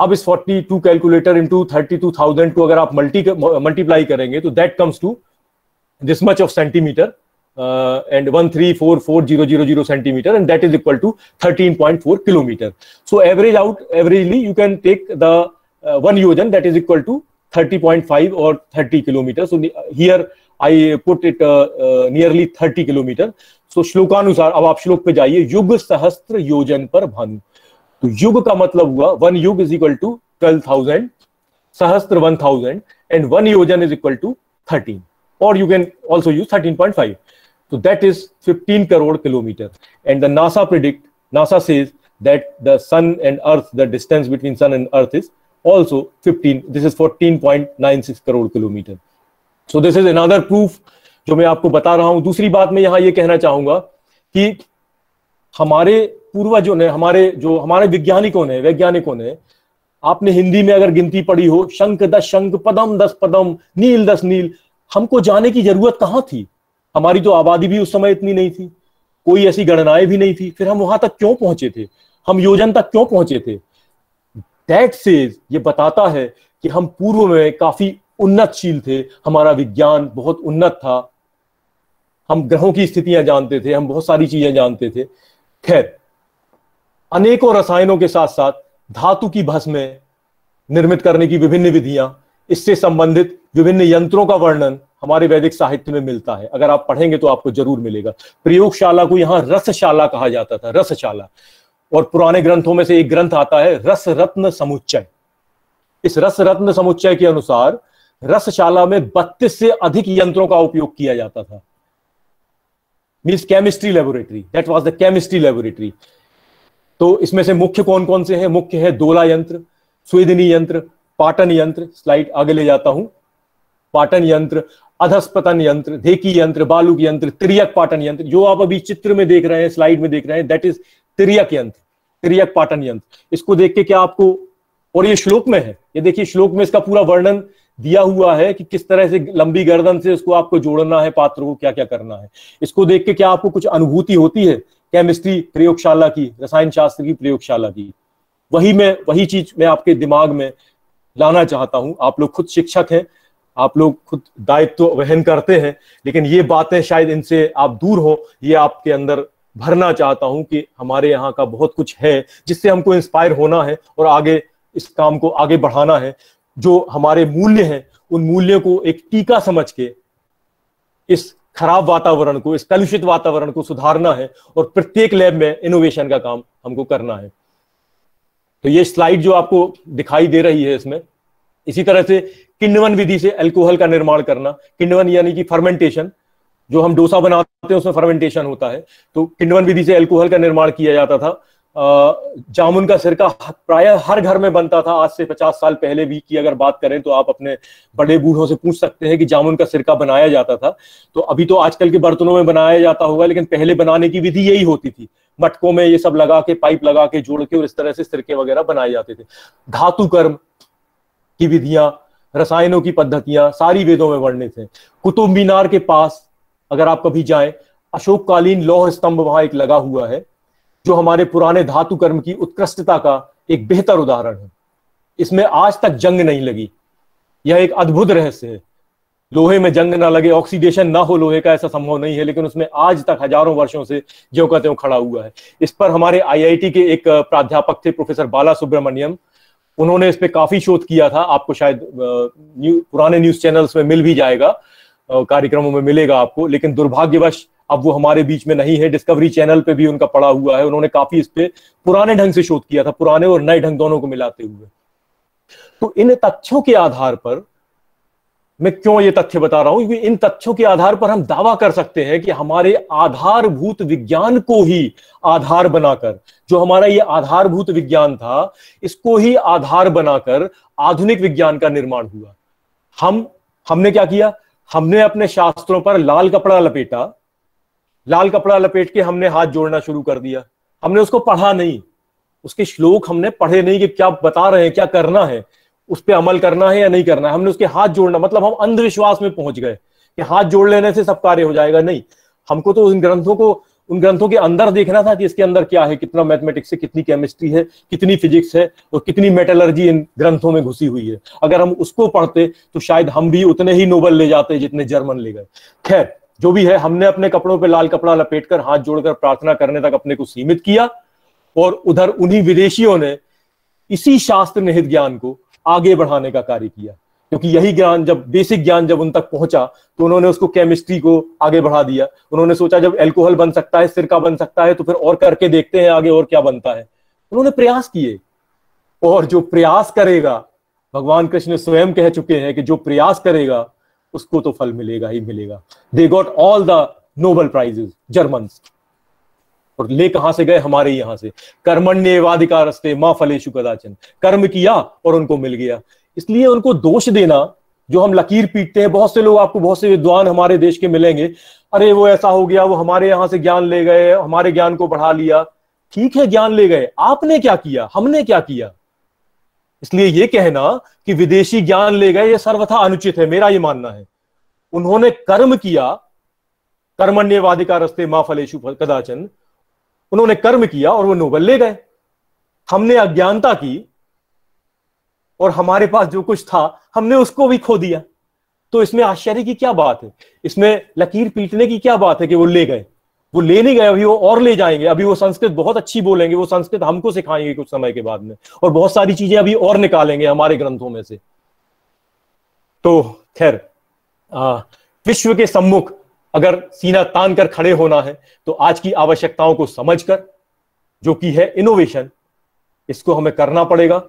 अब इस 42 कैलकुलेटर इनटू 32000 को अगर आप मल्टी मल्टीप्लाई करेंगे तो that comes to this much of centimetre and one three four four zero zero zero centimetre and that is equal to thirteen point four kilometre so average out averagely you can take the one योजन that is equal to thirty point five और thirty kilometre so here I put it nearly thirty kilometre so श्लोकानुसार अब आप श्लोक पे जाइए युग सहस्त्र योजन पर भानु तो युग का मतलब हुआ वन युग is equal to twelve thousand सहस्त्र वन थाउजेंड एंड वन योजन इज इक्वल टू थर्टीन और you can also use thirteen point five तो that is fifteen crore kilometre and the NASA predict NASA says that the sun and earth the distance between sun and earth is also 15 this is 14.96 crore kilometre so this is another proof जो मैं आपको बता रहा हूं दूसरी बात मैं यहां ये कहना चाहूंगा कि हमारे पूर्वजों ने हमारे जो हमारे विज्ञानिकों ने वैज्ञानिकों ने आपने हिंदी में अगर गिनती पढ़ी हो शंख दस शंख पदम दस पदम नील दस नील हमको जाने की जरूरत कहाँ थी हमारी तो आबादी भी उस समय इतनी नहीं थी कोई ऐसी गणनाएं भी नहीं थी फिर हम वहां तक क्यों पहुंचे थे हम योजन तक क्यों पहुंचे थे दैट से ये बताता है कि हम पूर्व में काफी उन्नतशील थे हमारा विज्ञान बहुत उन्नत था हम ग्रहों की स्थितियां जानते थे हम बहुत सारी चीजें जानते थे खैर अनेकों रसायनों के साथ साथ धातु की में निर्मित करने की विभिन्न विधियां इससे संबंधित विभिन्न यंत्रों का वर्णन हमारे वैदिक साहित्य में मिलता है अगर आप पढ़ेंगे तो आपको जरूर मिलेगा प्रयोगशाला को यहाँ रसशाला कहा जाता था रसशाला और पुराने ग्रंथों में से एक ग्रंथ आता है रस रत्न समुच्चय इस रस रत्न समुच्चय के अनुसार रसशाला में बत्तीस से अधिक यंत्रों का उपयोग किया जाता था means chemistry laboratory that was the chemistry laboratory तो इसमें से मुख्य कौन कौन से हैं मुख्य है दोला यंत्र स्वेदनी यंत्र पाटन यंत्र स्लाइड आगे ले जाता हूं पाटन यंत्र अधस्पतन यंत्र धेकी यंत्र बालुक यंत्र त्रियक पाटन यंत्र जो आप अभी चित्र में देख रहे हैं स्लाइड में देख रहे हैं दैट इज त्रियक यंत्र त्रियक पाटन यंत्र इसको देख के क्या आपको और ये श्लोक में है ये देखिए श्लोक में इसका पूरा वर्णन दिया हुआ है कि किस तरह से लंबी गर्दन से उसको आपको जोड़ना है पात्र को क्या क्या करना है इसको देख के क्या आपको कुछ अनुभूति होती है केमिस्ट्री प्रयोगशाला की रसायन शास्त्र की प्रयोगशाला की वही मैं वही चीज मैं आपके दिमाग में लाना चाहता हूं आप लोग खुद शिक्षक हैं आप लोग खुद दायित्व वहन करते हैं लेकिन ये बातें शायद इनसे आप दूर हो ये आपके अंदर भरना चाहता हूं कि हमारे यहाँ का बहुत कुछ है जिससे हमको इंस्पायर होना है और आगे इस काम को आगे बढ़ाना है जो हमारे मूल्य हैं उन मूल्यों को एक टीका समझ के इस खराब वातावरण को इस कलुषित वातावरण को सुधारना है और प्रत्येक लैब में इनोवेशन का काम हमको करना है तो ये स्लाइड जो आपको दिखाई दे रही है इसमें इसी तरह से किण्वन विधि से अल्कोहल का निर्माण करना किण्वन यानी कि फर्मेंटेशन जो हम डोसा बनाते हैं उसमें फर्मेंटेशन होता है तो किण्वन विधि से अल्कोहल का निर्माण किया जाता था जामुन का सिरका प्राय हर घर में बनता था आज से पचास साल पहले भी की अगर बात करें तो आप अपने बड़े बूढ़ों से पूछ सकते हैं कि जामुन का सिरका बनाया जाता था तो अभी तो आजकल के बर्तनों में बनाया जाता होगा लेकिन पहले बनाने की विधि यही होती थी मटकों में ये सब लगा के पाइप लगा के जोड़ के और इस तरह से सिरके वगैरह बनाए जाते थे धातु कर्म की विधियां रसायनों की पद्धतियां सारी वेदों में वर्णित है कुतुब मीनार के पास अगर आप कभी जाएं अशोककालीन लौह स्तंभ वहां एक लगा हुआ है जो हमारे पुराने धातु कर्म की उत्कृष्टता का एक बेहतर उदाहरण है इसमें आज तक जंग नहीं लगी यह एक अद्भुत रहस्य है लोहे में जंग ना लगे ऑक्सीडेशन ना हो लोहे का ऐसा संभव नहीं है लेकिन उसमें आज तक हजारों वर्षों से ज्यो का त्यों खड़ा हुआ है इस पर हमारे आईआईटी के एक प्राध्यापक थे प्रोफेसर बाला सुब्रमण्यम उन्होंने इस पर काफी शोध किया था आपको शायद न्यू, पुराने न्यूज चैनल्स में मिल भी जाएगा कार्यक्रमों में मिलेगा आपको लेकिन दुर्भाग्यवश अब वो हमारे बीच में नहीं है डिस्कवरी चैनल पे भी उनका पड़ा हुआ है उन्होंने काफी इस पे पुराने ढंग से शोध किया था पुराने और नए ढंग दोनों को मिलाते हुए तो इन तथ्यों के आधार पर मैं क्यों ये तथ्य बता रहा हूं क्योंकि इन तथ्यों के आधार पर हम दावा कर सकते हैं कि हमारे आधारभूत विज्ञान को ही आधार बनाकर जो हमारा ये आधारभूत विज्ञान था इसको ही आधार बनाकर आधुनिक विज्ञान का निर्माण हुआ हम हमने क्या किया हमने अपने शास्त्रों पर लाल कपड़ा लपेटा लाल कपड़ा लपेट के हमने हाथ जोड़ना शुरू कर दिया हमने उसको पढ़ा नहीं उसके श्लोक हमने पढ़े नहीं कि क्या बता रहे हैं क्या करना है उस पर अमल करना है या नहीं करना है हमने उसके हाथ जोड़ना मतलब हम अंधविश्वास में पहुंच गए कि हाथ जोड़ लेने से सब कार्य हो जाएगा नहीं हमको तो उन ग्रंथों को उन ग्रंथों के अंदर देखना था कि इसके अंदर क्या है कितना मैथमेटिक्स है कितनी केमिस्ट्री है कितनी फिजिक्स है और कितनी मेटलर्जी इन ग्रंथों में घुसी हुई है अगर हम उसको पढ़ते तो शायद हम भी उतने ही नोबल ले जाते जितने जर्मन ले गए खैर जो भी है हमने अपने कपड़ों पर लाल कपड़ा लपेट कर हाथ जोड़कर प्रार्थना करने तक अपने को सीमित किया और उधर उन्हीं विदेशियों ने इसी शास्त्र निहित ज्ञान को आगे बढ़ाने का कार्य किया क्योंकि यही ज्ञान जब बेसिक ज्ञान जब उन तक पहुंचा तो उन्होंने उसको केमिस्ट्री को आगे बढ़ा दिया उन्होंने सोचा जब एल्कोहल बन सकता है सिरका बन सकता है तो फिर और करके देखते हैं आगे और क्या बनता है उन्होंने प्रयास किए और जो प्रयास करेगा भगवान कृष्ण स्वयं कह चुके हैं कि जो प्रयास करेगा उसको तो फल मिलेगा ही मिलेगा they got all the Nobel prizes German और ले कहां से गए हमारे यहां से कर्मण्य रस्ते माँ फलेशु कदाचन कर्म किया और उनको मिल गया इसलिए उनको दोष देना जो हम लकीर पीटते हैं बहुत से लोग आपको बहुत से विद्वान हमारे देश के मिलेंगे अरे वो ऐसा हो गया वो हमारे यहां से ज्ञान ले गए हमारे ज्ञान को बढ़ा लिया ठीक है ज्ञान ले गए आपने क्या किया हमने क्या किया इसलिए ये कहना कि विदेशी ज्ञान ले गए ये सर्वथा अनुचित है मेरा ये मानना है उन्होंने कर्म किया कर्मण्यवादिका रस्ते माँ फलेशु कदाचन उन्होंने कर्म किया और वो नोबल ले गए हमने अज्ञानता की और हमारे पास जो कुछ था हमने उसको भी खो दिया तो इसमें आश्चर्य की क्या बात है इसमें लकीर पीटने की क्या बात है कि वो ले गए वो ले नहीं गए अभी वो और ले जाएंगे अभी वो संस्कृत बहुत अच्छी बोलेंगे वो संस्कृत हमको सिखाएंगे कुछ समय के बाद में और बहुत सारी चीजें अभी और निकालेंगे हमारे ग्रंथों में से तो खैर विश्व के सम्मुख अगर सीना तान कर खड़े होना है तो आज की आवश्यकताओं को समझकर जो कि है इनोवेशन इसको हमें करना पड़ेगा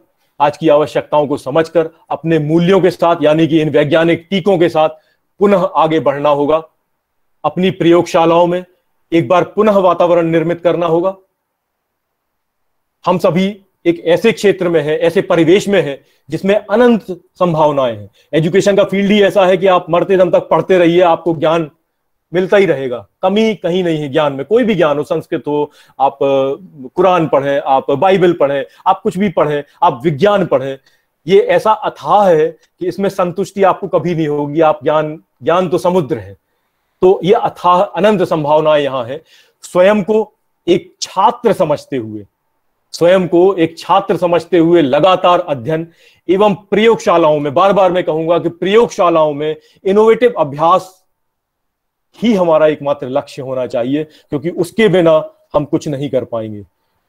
आज की आवश्यकताओं को समझकर अपने मूल्यों के साथ यानी कि इन वैज्ञानिक टीकों के साथ पुनः आगे बढ़ना होगा अपनी प्रयोगशालाओं में एक बार पुनः वातावरण निर्मित करना होगा हम सभी एक ऐसे क्षेत्र में है ऐसे परिवेश में है जिसमें अनंत संभावनाएं हैं एजुकेशन का फील्ड ही ऐसा है कि आप मरते दम तक पढ़ते रहिए आपको ज्ञान मिलता ही रहेगा कमी कहीं नहीं है ज्ञान में कोई भी ज्ञान हो संस्कृत हो आप कुरान पढ़ें आप बाइबल पढ़ें आप कुछ भी पढ़ें आप विज्ञान पढ़ें ये ऐसा अथाह है कि इसमें संतुष्टि आपको कभी नहीं होगी आप ज्ञान ज्ञान तो समुद्र है तो ये अथाह अनंत संभावनाएं यहां है स्वयं को एक छात्र समझते हुए स्वयं को एक छात्र समझते हुए लगातार अध्ययन एवं प्रयोगशालाओं में बार बार मैं कहूंगा कि प्रयोगशालाओं में इनोवेटिव अभ्यास ही हमारा एकमात्र लक्ष्य होना चाहिए क्योंकि उसके बिना हम कुछ नहीं कर पाएंगे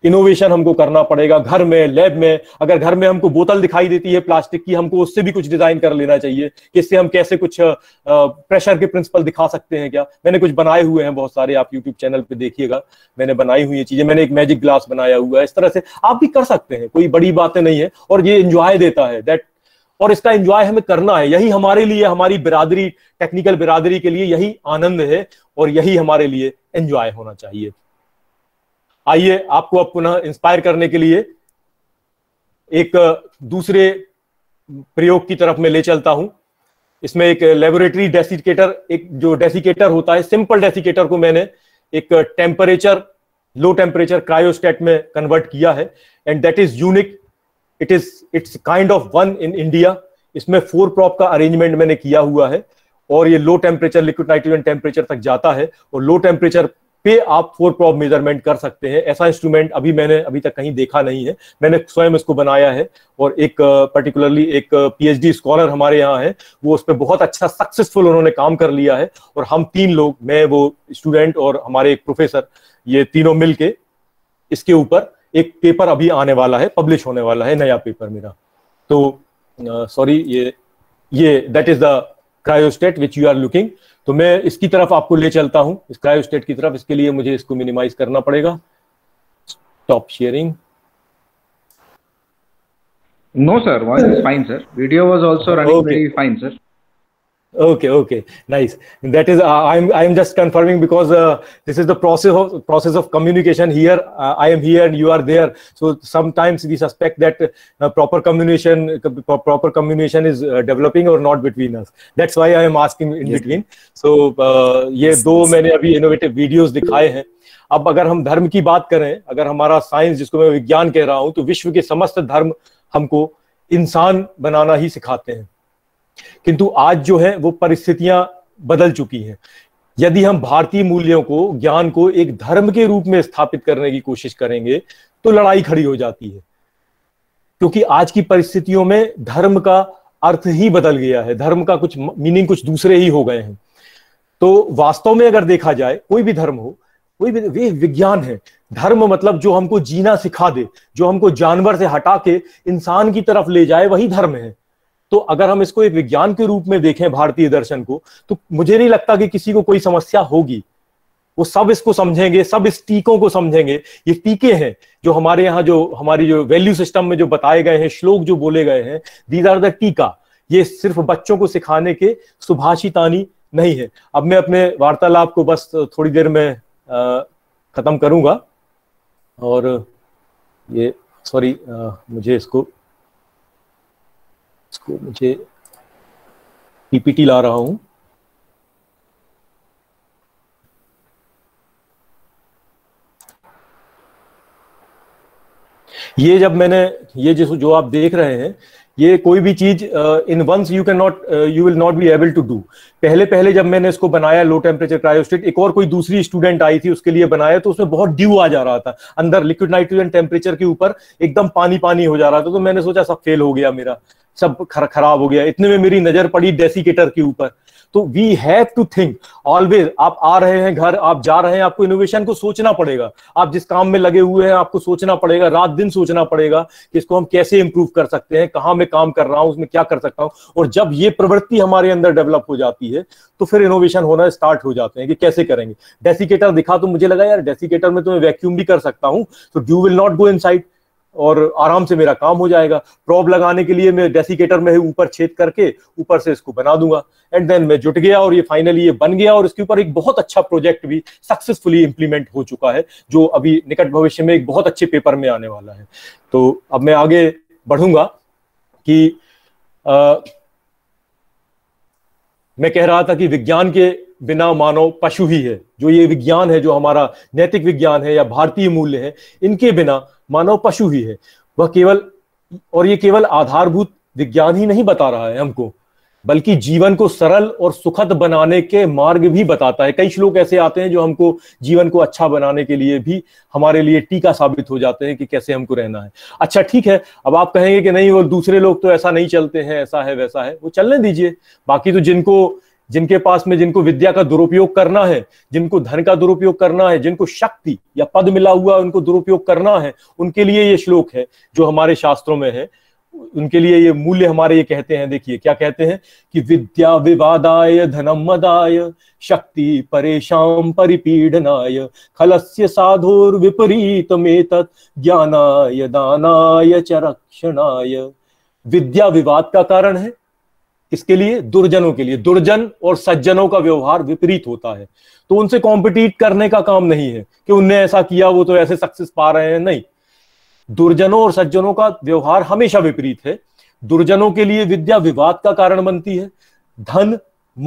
इनोवेशन हमको करना पड़ेगा घर में लैब में अगर घर में हमको बोतल दिखाई देती है प्लास्टिक की हमको उससे भी कुछ डिजाइन कर लेना चाहिए कि इससे हम कैसे कुछ प्रेशर के प्रिंसिपल दिखा सकते हैं क्या मैंने कुछ बनाए हुए हैं बहुत सारे आप यूट्यूब चैनल पे देखिएगा मैंने बनाई हुई चीजें मैंने एक मैजिक ग्लास बनाया हुआ है इस तरह से आप भी कर सकते हैं कोई बड़ी बातें नहीं है और ये इंजॉय देता है दैट और इसका एंजॉय हमें करना है यही हमारे लिए हमारी बिरादरी टेक्निकल बिरादरी के लिए यही आनंद है और यही हमारे लिए एंजॉय होना चाहिए आइए आपको अब पुनः इंस्पायर करने के लिए एक दूसरे प्रयोग की तरफ में ले चलता हूं इसमें एक लेबोरेटरी डेसिकेटर एक जो डेसिकेटर होता है सिंपल डेसिकेटर को मैंने एक टेम्परेचर लो टेम्परेचर क्रायोस्टेट में कन्वर्ट किया है and that is unique it is its kind of one in India इसमें फोर प्रॉप का अरेंजमेंट मैंने किया हुआ है और ये low temperature liquid nitrogen temperature तक जाता है और लो टेम्परेचर पे आप फोर प्रॉब मेजरमेंट कर सकते हैं ऐसा इंस्ट्रूमेंट अभी मैंने अभी तक कहीं देखा नहीं है मैंने स्वयं इसको बनाया है और एक पर्टिकुलरली uh, एक पीएचडी uh, स्कॉलर हमारे यहाँ है वो उस पर बहुत अच्छा सक्सेसफुल उन्होंने काम कर लिया है और हम तीन लोग मैं वो स्टूडेंट और हमारे एक प्रोफेसर ये तीनों मिल इसके ऊपर एक पेपर अभी आने वाला है पब्लिश होने वाला है नया पेपर मेरा तो सॉरी uh, ये ये that is the cryostat which you are looking तो मैं इसकी तरफ आपको ले चलता हूं इस क्रायोस्टेट की तरफ इसके लिए मुझे इसको मिनिमाइज करना पड़ेगा stop sharing no sir One fine sir video Video was also very fine sir okay okay nice that is uh, i'm i'm just confirming because uh, this is the process of process of communication here uh, i am here and you are there so sometimes we suspect that uh, proper communication uh, proper communication is uh, developing or not between us that's why i am asking in yes. between so uh, ye yes, do yes. maine abhi innovative videos dikhaye hain अब अगर हम धर्म की बात करें अगर हमारा साइंस जिसको मैं विज्ञान कह रहा हूं तो विश्व के समस्त धर्म हमको इंसान बनाना ही सिखाते हैं किंतु आज जो है वो परिस्थितियां बदल चुकी हैं यदि हम भारतीय मूल्यों को ज्ञान को एक धर्म के रूप में स्थापित करने की कोशिश करेंगे तो लड़ाई खड़ी हो जाती है क्योंकि आज की परिस्थितियों में धर्म का अर्थ ही बदल गया है धर्म का कुछ मीनिंग कुछ दूसरे ही हो गए हैं तो वास्तव में अगर देखा जाए कोई भी धर्म हो कोई भी वे विज्ञान है धर्म मतलब जो हमको जीना सिखा दे जो हमको जानवर से हटा के इंसान की तरफ ले जाए वही धर्म है तो अगर हम इसको एक विज्ञान के रूप में देखें भारतीय दर्शन को तो मुझे नहीं लगता कि किसी को कोई समस्या होगी वो सब इसको समझेंगे सब इस टीकों को समझेंगे ये टीके हैं जो हमारे यहाँ जो हमारी जो वैल्यू सिस्टम में जो बताए गए हैं श्लोक जो बोले गए हैं दीज आर द टीका ये सिर्फ बच्चों को सिखाने के सुभाषितानी नहीं है अब मैं अपने वार्तालाप को बस थोड़ी देर में खत्म करूंगा और ये सॉरी मुझे इसको इसको मुझे पीपीटी ला रहा हूं ये जब मैंने ये जिस जो आप देख रहे हैं ये कोई भी चीज in once you can not you will not be able to do पहले पहले जब मैंने इसको बनाया लो टेम्परेचर क्रायोस्टेट एक और कोई दूसरी स्टूडेंट आई थी उसके लिए बनाया तो उसमें बहुत ड्यू आ जा रहा था अंदर लिक्विड नाइट्रोजन टेम्परेचर के ऊपर एकदम पानी पानी हो जा रहा था तो मैंने सोचा सब फेल हो गया मेरा सब खराब हो गया इतने में मेरी नजर पड़ी डेसिकेटर के ऊपर तो we have to think always आप आ रहे हैं घर आप जा रहे हैं आपको इनोवेशन को सोचना पड़ेगा आप जिस काम में लगे हुए हैं आपको सोचना पड़ेगा रात दिन सोचना पड़ेगा कि इसको हम कैसे इंप्रूव कर सकते हैं कहाँ मैं काम कर रहा हूँ उसमें क्या कर सकता हूँ और जब ये प्रवृत्ति हमारे अंदर डेवलप हो जाती है तो फिर इनोवेशन होना स्टार्ट हो जाते हैं कि कैसे करेंगे डेसिकेटर दिखा तो मुझे लगा यार डेसिकेटर में तो मैं वैक्यूम भी कर सकता हूँ तो dew will not go inside और आराम से मेरा काम हो जाएगा प्रॉब लगाने के लिए मैं डेसिकेटर में ऊपर छेद करके ऊपर से इसको बना दूंगा एंड देन मैं जुट गया और ये फाइनली ये बन गया और इसके ऊपर एक बहुत अच्छा प्रोजेक्ट भी सक्सेसफुली इंप्लीमेंट हो चुका है जो अभी निकट भविष्य में एक बहुत अच्छे पेपर में आने वाला है तो अब मैं आगे बढ़ूंगा कि आ, मैं कह रहा था कि विज्ञान के बिना मानव पशु ही है जो ये विज्ञान है जो हमारा नैतिक विज्ञान है या भारतीय मूल्य है इनके बिना मानव पशु ही है वह केवल और ये केवल आधारभूत विज्ञान ही नहीं बता रहा है हमको बल्कि जीवन को सरल और सुखद बनाने के मार्ग भी बताता है कई श्लोक ऐसे आते हैं जो हमको जीवन को अच्छा बनाने के लिए भी हमारे लिए टीका साबित हो जाते हैं कि कैसे हमको रहना है अच्छा ठीक है अब आप कहेंगे कि नहीं वो दूसरे लोग तो ऐसा नहीं चलते हैं ऐसा है वैसा है वो चलने दीजिए बाकी तो जिनको जिनके पास में जिनको विद्या का दुरुपयोग करना है जिनको धन का दुरुपयोग करना है जिनको शक्ति या पद मिला हुआ है उनको दुरुपयोग करना है उनके लिए ये श्लोक है जो हमारे शास्त्रों में है उनके लिए ये मूल्य हमारे ये कहते हैं देखिए क्या कहते हैं कि विद्या विवादाय धनम मदाय शक्ति परेशान परिपीडनाय खलस्य साधो विपरीत में ज्ञानाय दानाय चरक्षणाय विद्या विवाद का कारण है इसके लिए दुर्जनों के लिए दुर्जन और सज्जनों का व्यवहार विपरीत होता है तो उनसे कॉम्पिटिट करने का काम नहीं है कि उनने ऐसा किया वो तो ऐसे सक्सेस पा रहे हैं नहीं दुर्जनों और सज्जनों का व्यवहार हमेशा विपरीत है दुर्जनों के लिए विद्या विवाद का कारण बनती है धन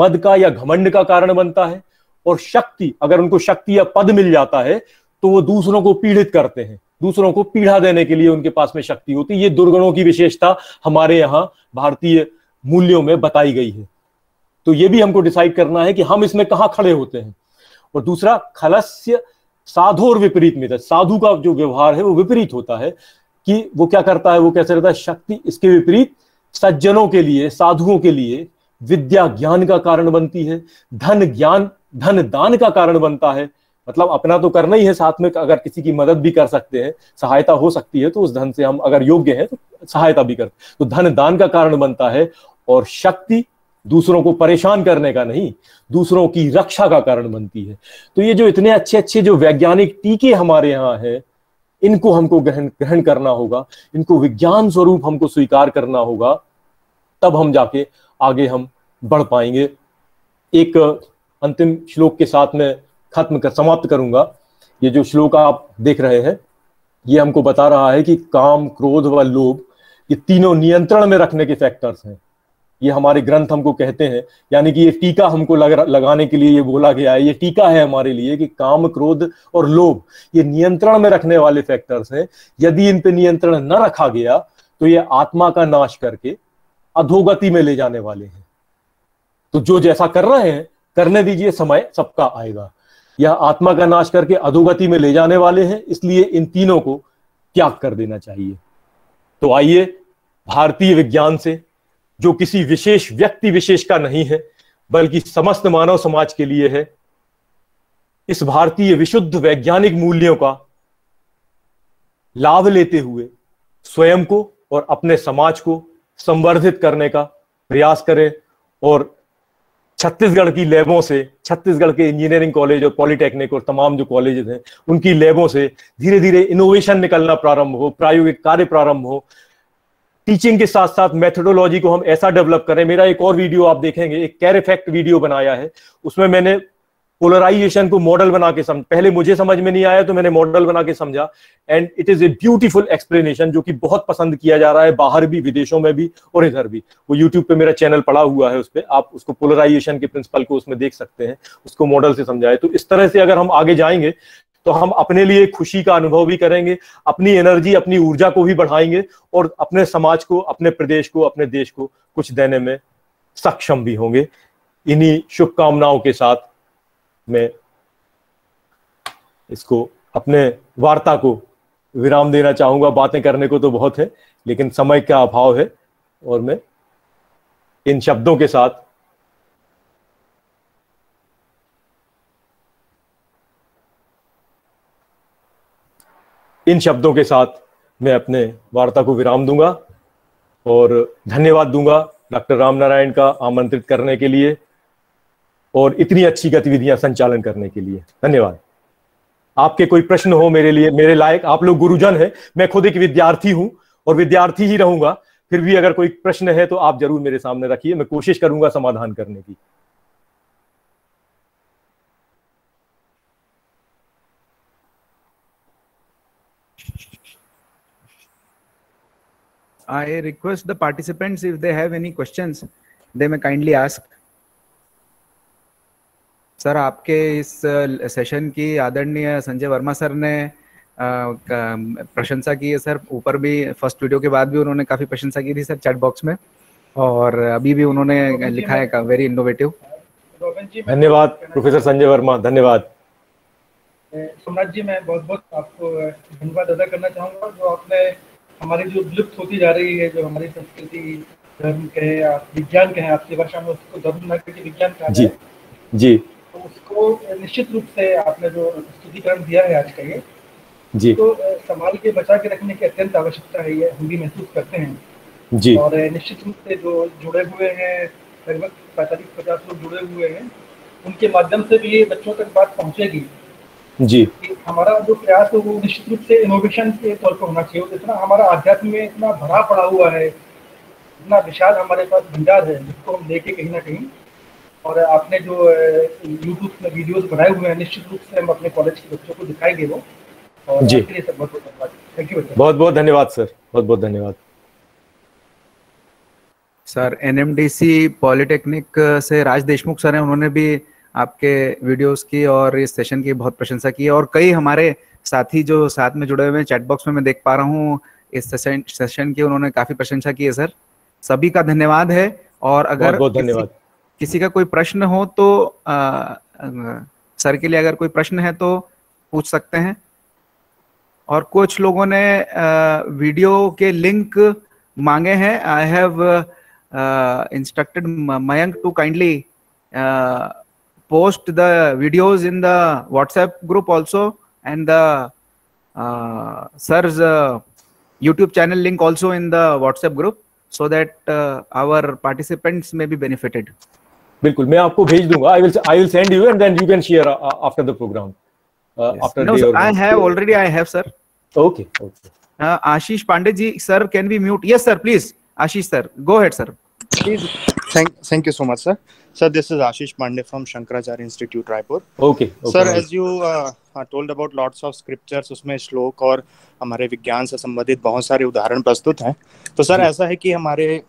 मद का या घमंड का कारण बनता है और शक्ति अगर उनको शक्ति या पद मिल जाता है तो वो दूसरों को पीड़ित करते हैं दूसरों को पीड़ा देने के लिए उनके पास में शक्ति होती है ये दुर्गुणों की विशेषता हमारे यहाँ भारतीय मूल्यों में बताई गई है तो ये भी हमको डिसाइड करना है कि हम इसमें कहाँ खड़े होते हैं और दूसरा खलस्य साधु और विपरीत में साधु का जो व्यवहार है वो विपरीत होता है कि वो क्या करता है वो कैसे रहता है शक्ति इसके विपरीत सज्जनों के लिए साधुओं के लिए विद्या ज्ञान का कारण बनती है धन ज्ञान धन दान का कारण बनता है मतलब अपना तो करना ही है साथ में अगर किसी की मदद भी कर सकते हैं सहायता हो सकती है तो उस धन से हम अगर योग्य हैं तो सहायता भी करते तो धन दान का कारण बनता है और शक्ति दूसरों को परेशान करने का नहीं दूसरों की रक्षा का कारण बनती है तो ये जो इतने अच्छे अच्छे जो वैज्ञानिक टीके हमारे यहाँ है इनको हमको ग्रहण ग्रहण करना होगा इनको विज्ञान स्वरूप हमको स्वीकार करना होगा तब हम जाके आगे हम बढ़ पाएंगे एक अंतिम श्लोक के साथ में खत्म कर समाप्त करूंगा ये जो श्लोक आप देख रहे हैं ये हमको बता रहा है कि काम क्रोध व लोभ ये तीनों नियंत्रण में रखने के फैक्टर्स हैं ये हमारे ग्रंथ हमको कहते हैं यानी कि ये टीका हमको लग, लगाने के लिए ये बोला गया है ये टीका है हमारे लिए कि काम क्रोध और लोभ ये नियंत्रण में रखने वाले फैक्टर्स हैं यदि इन पे नियंत्रण न रखा गया तो ये आत्मा का नाश करके अधोगति में ले जाने वाले हैं तो जो जैसा कर रहे हैं करने दीजिए समय सबका आएगा यह आत्मा का नाश करके अधोगति में ले जाने वाले हैं इसलिए इन तीनों को त्याग कर देना चाहिए तो आइए भारतीय विज्ञान से जो किसी विशेष व्यक्ति विशेष का नहीं है बल्कि समस्त मानव समाज के लिए है इस भारतीय विशुद्ध वैज्ञानिक मूल्यों का लाभ लेते हुए स्वयं को और अपने समाज को संवर्धित करने का प्रयास करें और छत्तीसगढ़ की लैबों से छत्तीसगढ़ के इंजीनियरिंग कॉलेज और पॉलिटेक्निक और तमाम जो कॉलेजेस हैं उनकी लैबों से धीरे धीरे इनोवेशन निकलना प्रारंभ हो प्रायोगिक कार्य प्रारंभ हो टीचिंग के साथ साथ मेथडोलॉजी को हम ऐसा डेवलप करें मेरा एक और वीडियो आप देखेंगे एक कैर इफेक्ट वीडियो बनाया है उसमें मैंने पोलराइजेशन को मॉडल बना के समझ पहले मुझे समझ में नहीं आया तो मैंने मॉडल बना के समझा and it is a beautiful explanation जो कि बहुत पसंद किया जा रहा है बाहर भी विदेशों में भी और इधर भी वो यूट्यूब पे मेरा चैनल पड़ा हुआ है उस पर आप उसको पोलराइजेशन के प्रिंसिपल को उसमें देख सकते हैं उसको मॉडल से समझाए तो इस तरह से अगर हम आगे जाएंगे तो हम अपने लिए खुशी का अनुभव भी करेंगे अपनी एनर्जी अपनी ऊर्जा को भी बढ़ाएंगे और अपने समाज को अपने प्रदेश को अपने देश को कुछ देने में सक्षम भी होंगे इन्हीं शुभकामनाओं के साथ मैं इसको अपने वार्ता को विराम देना चाहूंगा बातें करने को तो बहुत है लेकिन समय का अभाव है और मैं इन शब्दों के साथ इन शब्दों के साथ मैं अपने वार्ता को विराम दूंगा और धन्यवाद दूंगा डॉक्टर राम नारायण का आमंत्रित करने के लिए और इतनी अच्छी गतिविधियां संचालन करने के लिए धन्यवाद आपके कोई प्रश्न हो मेरे लिए मेरे लायक आप लोग गुरुजन हैं मैं खुद एक विद्यार्थी हूं और विद्यार्थी ही रहूंगा फिर भी अगर कोई प्रश्न है तो आप जरूर मेरे सामने रखिए मैं कोशिश करूंगा समाधान करने की I request the participants if they have any questions, they may kindly ask. Sir आपके इस सेशन की आदरणीय संजय वर्मा सर ने प्रशंसा की है सर ऊपर भी फर्स्ट वीडियो के बाद भी उन्होंने काफ़ी प्रशंसा की थी सर चैट बॉक्स में और अभी भी उन्होंने लिखा है वेरी इनोवेटिव धन्यवाद प्रोफेसर संजय वर्मा धन्यवाद सोमनाथ जी मैं बहुत बहुत आपको धन्यवाद अदा करना चाहूंगा जो आपने हमारी जो विलुप्त होती जा रही है जो हमारी संस्कृति धर्म कहे या विज्ञान कहे आपकी भाषा में उसको धर्म न करके विज्ञान कहा जी जी तो उसको निश्चित रूप से आपने जो स्तुतिकरण दिया है आज का ये जी तो समाज के बचा के रखने की अत्यंत आवश्यकता है ये हम भी महसूस करते हैं जी और निश्चित रूप से जो जुड़े हुए हैं लगभग पैंतालीस पचास लोग जुड़े हुए हैं उनके माध्यम से भी ये बच्चों तक बात पहुंचेगी जी हमारा जो प्रयास है वो निश्चित रूप से इनोवेशन के तौर पर होना चाहिए जितना हमारा अध्यात्म में इतना भरा पड़ा हुआ है इतना विशाल हमारे पास भंडार है जिसको हम लेके कहीं ना कहीं और आपने जो यूट्यूब में वीडियोस बनाए हुए हैं निश्चित रूप से हम अपने कॉलेज के बच्चों को दिखाएंगे वो और जी बहुत बहुत धन्यवाद थैंक यू बहुत बहुत धन्यवाद सर बहुत बहुत धन्यवाद सर एनएमडीसी पॉलिटेक्निक से राज देशमुख सर हैं उन्होंने भी आपके वीडियोस की और इस सेशन की बहुत प्रशंसा की और कई हमारे साथी जो साथ में जुड़े हुए हैं चैट बॉक्स में मैं देख पा रहा हूँ इस सेशन सेशन की उन्होंने काफी प्रशंसा की है सर सभी का धन्यवाद है और अगर बहुत धन्यवाद किसी, किसी का कोई प्रश्न हो तो आ, सर के लिए अगर कोई प्रश्न है तो पूछ सकते हैं और कुछ लोगों ने आ, वीडियो के लिंक मांगे हैं I have instructed Mayank to kindly post the videos in the WhatsApp group also and the uh, sir's uh, YouTube channel link also in the WhatsApp group so that uh, our participants may be benefited. बिल्कुल मैं आपको भेज दूंगा I will I will send you and then you can share after the programme after no sir I have already I have sir okay okay Ashish Pandey ji sir can be mute yes sir please Ashish sir go ahead sir please thank thank you so much sir Sir, this is Ashish Pandey from Shankaracharya Institute, Raipur. Okay. okay. Sir, as you uh, told about lots of scriptures, उसमें shlok और हमारे vigyan से संबंधित bahut sare उदाहरण prastut हैं तो sir ऐसा है कि हमारे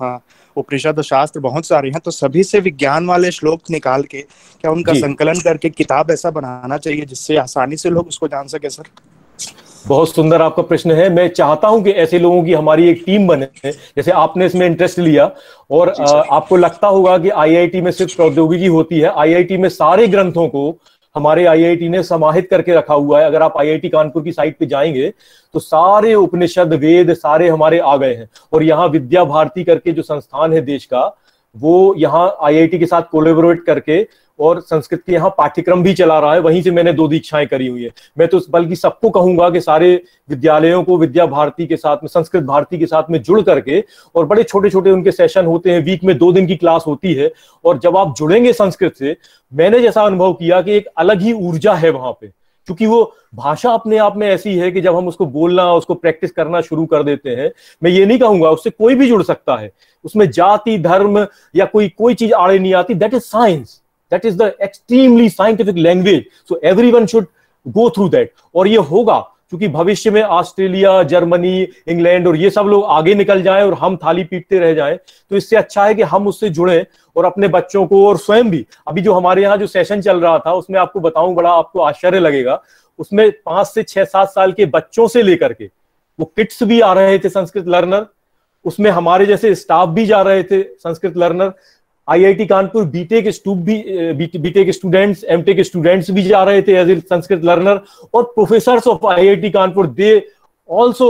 हाँ उपनिषद शास्त्र बहुत सारे हैं तो सभी से विज्ञान वाले श्लोक निकाल के क्या उनका संकलन करके किताब ऐसा बनाना चाहिए जिससे आसानी से लोग उसको जान सके सर बहुत सुंदर आपका प्रश्न है मैं चाहता हूं कि ऐसे लोगों की हमारी एक टीम बने जैसे आपने इसमें इंटरेस्ट लिया और आपको लगता होगा कि आईआईटी में सिर्फ प्रौद्योगिकी होती है आईआईटी में सारे ग्रंथों को हमारे आईआईटी ने समाहित करके रखा हुआ है अगर आप आईआईटी कानपुर की साइट पे जाएंगे तो सारे उपनिषद वेद सारे हमारे आ गए हैं और यहाँ विद्या भारती करके जो संस्थान है देश का वो यहाँ आईआईटी के साथ कोलेबोरेट करके और संस्कृत के यहाँ पाठ्यक्रम भी चला रहा है वहीं से मैंने दो दीक्षाएं करी हुई है मैं तो बल्कि सबको कहूंगा कि सारे विद्यालयों को विद्या भारती के साथ में संस्कृत भारती के साथ में जुड़ करके और बड़े छोटे छोटे उनके सेशन होते हैं वीक में दो दिन की क्लास होती है और जब आप जुड़ेंगे संस्कृत से मैंने जैसा अनुभव किया कि एक अलग ही ऊर्जा है वहां पे क्योंकि वो भाषा अपने आप में ऐसी है कि जब हम उसको बोलना उसको प्रैक्टिस करना शुरू कर देते हैं मैं ये नहीं कहूंगा उससे कोई भी जुड़ सकता है उसमें जाति धर्म या कोई कोई चीज आड़े नहीं आती that is science that is the extremely scientific language so everyone should go through that और ये होगा क्योंकि भविष्य में ऑस्ट्रेलिया जर्मनी इंग्लैंड और ये सब लोग आगे निकल जाएं और हम थाली पीटते रह जाएं तो इससे अच्छा है कि हम उससे जुड़ें और अपने बच्चों को और स्वयं भी अभी जो हमारे यहाँ जो सेशन चल रहा था उसमें आपको बताऊं बड़ा आपको आश्चर्य लगेगा उसमें पांच से छह सात साल के बच्चों से लेकर के वो किट्स भी आ रहे थे संस्कृत लर्नर उसमें हमारे जैसे स्टाफ भी जा रहे थे Sanskrit learner IIT Kanpur BTech BTech students MTech students भी जा रहे थे एज ए संस्कृत लर्नर और professor of IIT Kanpur they also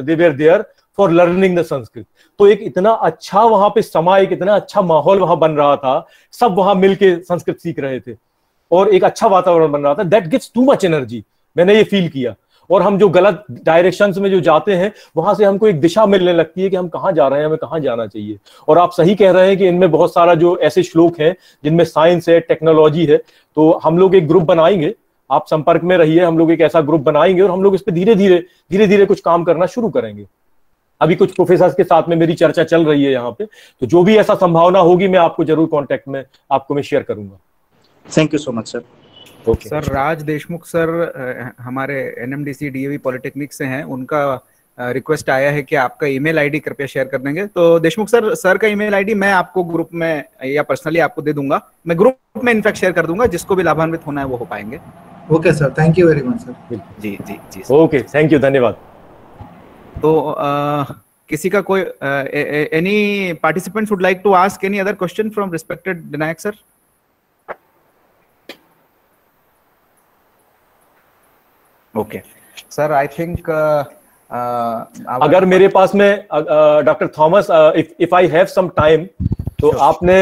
there there for learning the Sanskrit तो एक इतना अच्छा वहां पे समा एक इतना अच्छा माहौल वहां बन रहा था सब वहां मिलके संस्कृत सीख रहे थे और एक अच्छा वातावरण बन रहा था that gets too much energy मैंने ये फील किया और हम जो गलत डायरेक्शन में जो जाते हैं वहां से हमको एक दिशा मिलने लगती है कि हम कहाँ जा रहे हैं हमें कहाँ जाना चाहिए और आप सही कह रहे हैं कि इनमें बहुत सारा जो ऐसे श्लोक हैं जिनमें साइंस है टेक्नोलॉजी है तो हम लोग एक ग्रुप बनाएंगे आप संपर्क में रहिए हम लोग एक ऐसा ग्रुप बनाएंगे और हम लोग इस पर धीरे धीरे धीरे धीरे कुछ काम करना शुरू करेंगे अभी कुछ प्रोफेसर के साथ में मेरी चर्चा चल रही है यहाँ पे तो जो भी ऐसा संभावना होगी मैं आपको जरूर कॉन्टेक्ट में आपको मैं शेयर करूंगा thank you so much sir okay. Sir Raj Deshmukh sir हमारे एनएमडीसी डीएवी पॉलिटेक्निक से हैं उनका रिक्वेस्ट आया है कि आपका ईमेल आईडी कृपया शेयर कर देंगे तो देशमुख सर सर का ईमेल आईडी मैं आपको ग्रुप में या पर्सनली आपको दे दूंगा मैं ग्रुप में इनफैक्ट शेयर कर दूंगा जिसको भी लाभान्वित होना है वो हो पाएंगे okay sir thank you very much sir जी जी जी ओके थैंक यू धन्यवाद तो किसी का कोई any participants would like to ask any other question from respected Vinayak sir okay sir I think अगर मेरे पास में doctor Thomas if I have some time तो sure. आपने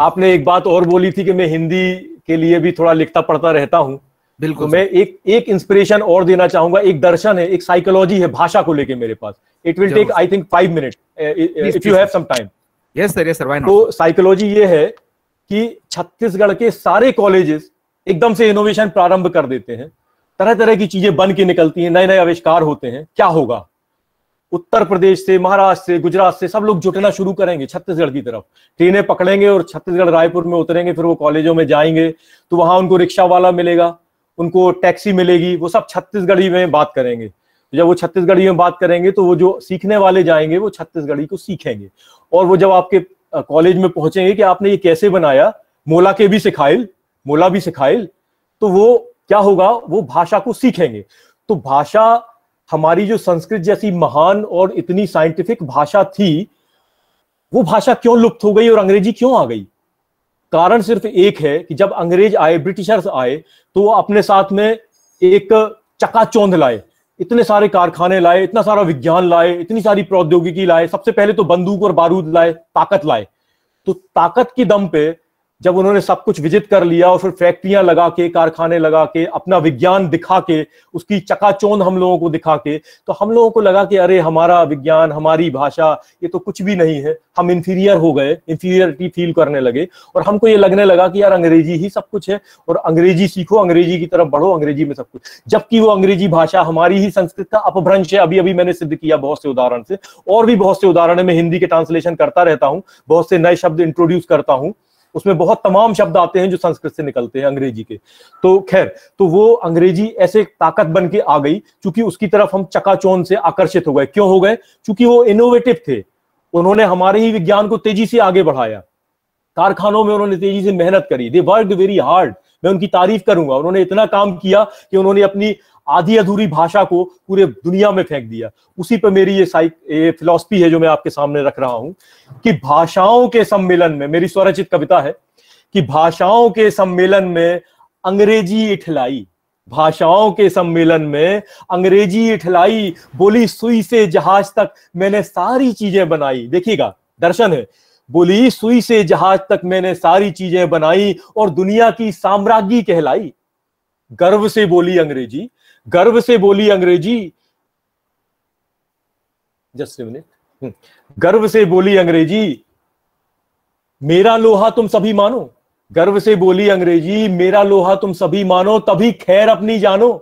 आपने एक बात और बोली थी कि मैं हिंदी के लिए भी थोड़ा लिखता पढ़ता रहता हूँ बिल्कुल तो मैं एक एक इंस्पिरेशन और देना चाहूंगा एक दर्शन है एक साइकोलॉजी है भाषा को लेके मेरे पास it will take I think five minute if you have some time yes sir yes sir तो साइकोलॉजी ये है कि छत्तीसगढ़ के सारे कॉलेजेस एकदम से इनोवेशन प्रारंभ कर देते हैं तरह तरह की चीजें बन के निकलती हैं नए नए आविष्कार होते हैं क्या होगा उत्तर प्रदेश से महाराष्ट्र से गुजरात से सब लोग जुटना शुरू करेंगे छत्तीसगढ़ की तरफ ट्रेनें पकड़ेंगे और छत्तीसगढ़ रायपुर में उतरेंगे फिर वो कॉलेजों में जाएंगे तो वहां उनको रिक्शा वाला मिलेगा उनको टैक्सी मिलेगी वो सब छत्तीसगढ़ी में बात करेंगे जब वो छत्तीसगढ़ी में बात करेंगे तो वो जो सीखने वाले जाएंगे वो छत्तीसगढ़ी को सीखेंगे और वो जब आपके कॉलेज में पहुंचेंगे कि आपने ये कैसे बनाया मोला के भी सिखाइल मोला भी सिखाइल तो वो क्या होगा वो भाषा को सीखेंगे तो भाषा हमारी जो संस्कृत जैसी महान और इतनी साइंटिफिक भाषा थी वो भाषा क्यों लुप्त हो गई और अंग्रेजी क्यों आ गई कारण सिर्फ एक है कि जब अंग्रेज आए ब्रिटिशर्स आए तो वो अपने साथ में एक चकाचौंध लाए इतने सारे कारखाने लाए इतना सारा विज्ञान लाए इतनी सारी प्रौद्योगिकी लाए सबसे पहले तो बंदूक और बारूद लाए ताकत लाए तो ताकत के दम पे जब उन्होंने सब कुछ विजिट कर लिया और फिर फैक्ट्रियां लगा के कारखाने लगा के अपना विज्ञान दिखा के उसकी चकाचौंध हम लोगों को दिखा के तो हम लोगों को लगा कि अरे हमारा विज्ञान हमारी भाषा ये तो कुछ भी नहीं है हम इंफीरियर हो गए इंफीरियरिटी फील करने लगे और हमको ये लगने लगा कि यार अंग्रेजी ही सब कुछ है और अंग्रेजी सीखो अंग्रेजी की तरफ बढ़ो अंग्रेजी में सब कुछ जबकि वो अंग्रेजी भाषा हमारी ही संस्कृत का अपभ्रंश है अभी अभी मैंने सिद्ध किया बहुत से उदाहरण से और भी बहुत से उदाहरण है मैं हिंदी के ट्रांसलेशन करता रहता हूँ बहुत से नए शब्द इंट्रोड्यूस करता हूँ उसमें बहुत तमाम शब्द आते हैं जो संस्कृत से निकलते हैं अंग्रेजी के तो खैर तो वो अंग्रेजी ऐसे ताकत बन के आ गई चूंकि उसकी तरफ हम चकाचौन से आकर्षित हो गए क्यों हो गए चूंकि वो इनोवेटिव थे उन्होंने हमारे ही विज्ञान को तेजी से आगे बढ़ाया कारखानों में उन्होंने तेजी से मेहनत करी दे वर्क वेरी हार्ड मैं उनकी तारीफ करूंगा उन्होंने इतना काम किया कि उन्होंने अपनी आधी अधूरी भाषा को पूरे दुनिया में फेंक दिया उसी पर मेरी ये साइक ये फिलोसफी है जो मैं आपके सामने रख रहा हूं कि भाषाओं के सम्मेलन में मेरी स्वरचित कविता है कि भाषाओं के सम्मेलन में अंग्रेजी इठलाई भाषाओं के सम्मेलन में अंग्रेजी इठलाई बोली सुई से जहाज तक मैंने सारी चीजें बनाई देखिएगा दर्शन है बोली सुई से जहाज तक मैंने सारी चीजें बनाई और दुनिया की साम्राज्ञी कहलाई गर्व से बोली अंग्रेजी गर्व से बोली अंग्रेजी जस्ट हम्म। मिनट गर्व से बोली अंग्रेजी मेरा लोहा तुम सभी मानो गर्व से बोली अंग्रेजी मेरा लोहा तुम सभी मानो तभी खैर अपनी जानो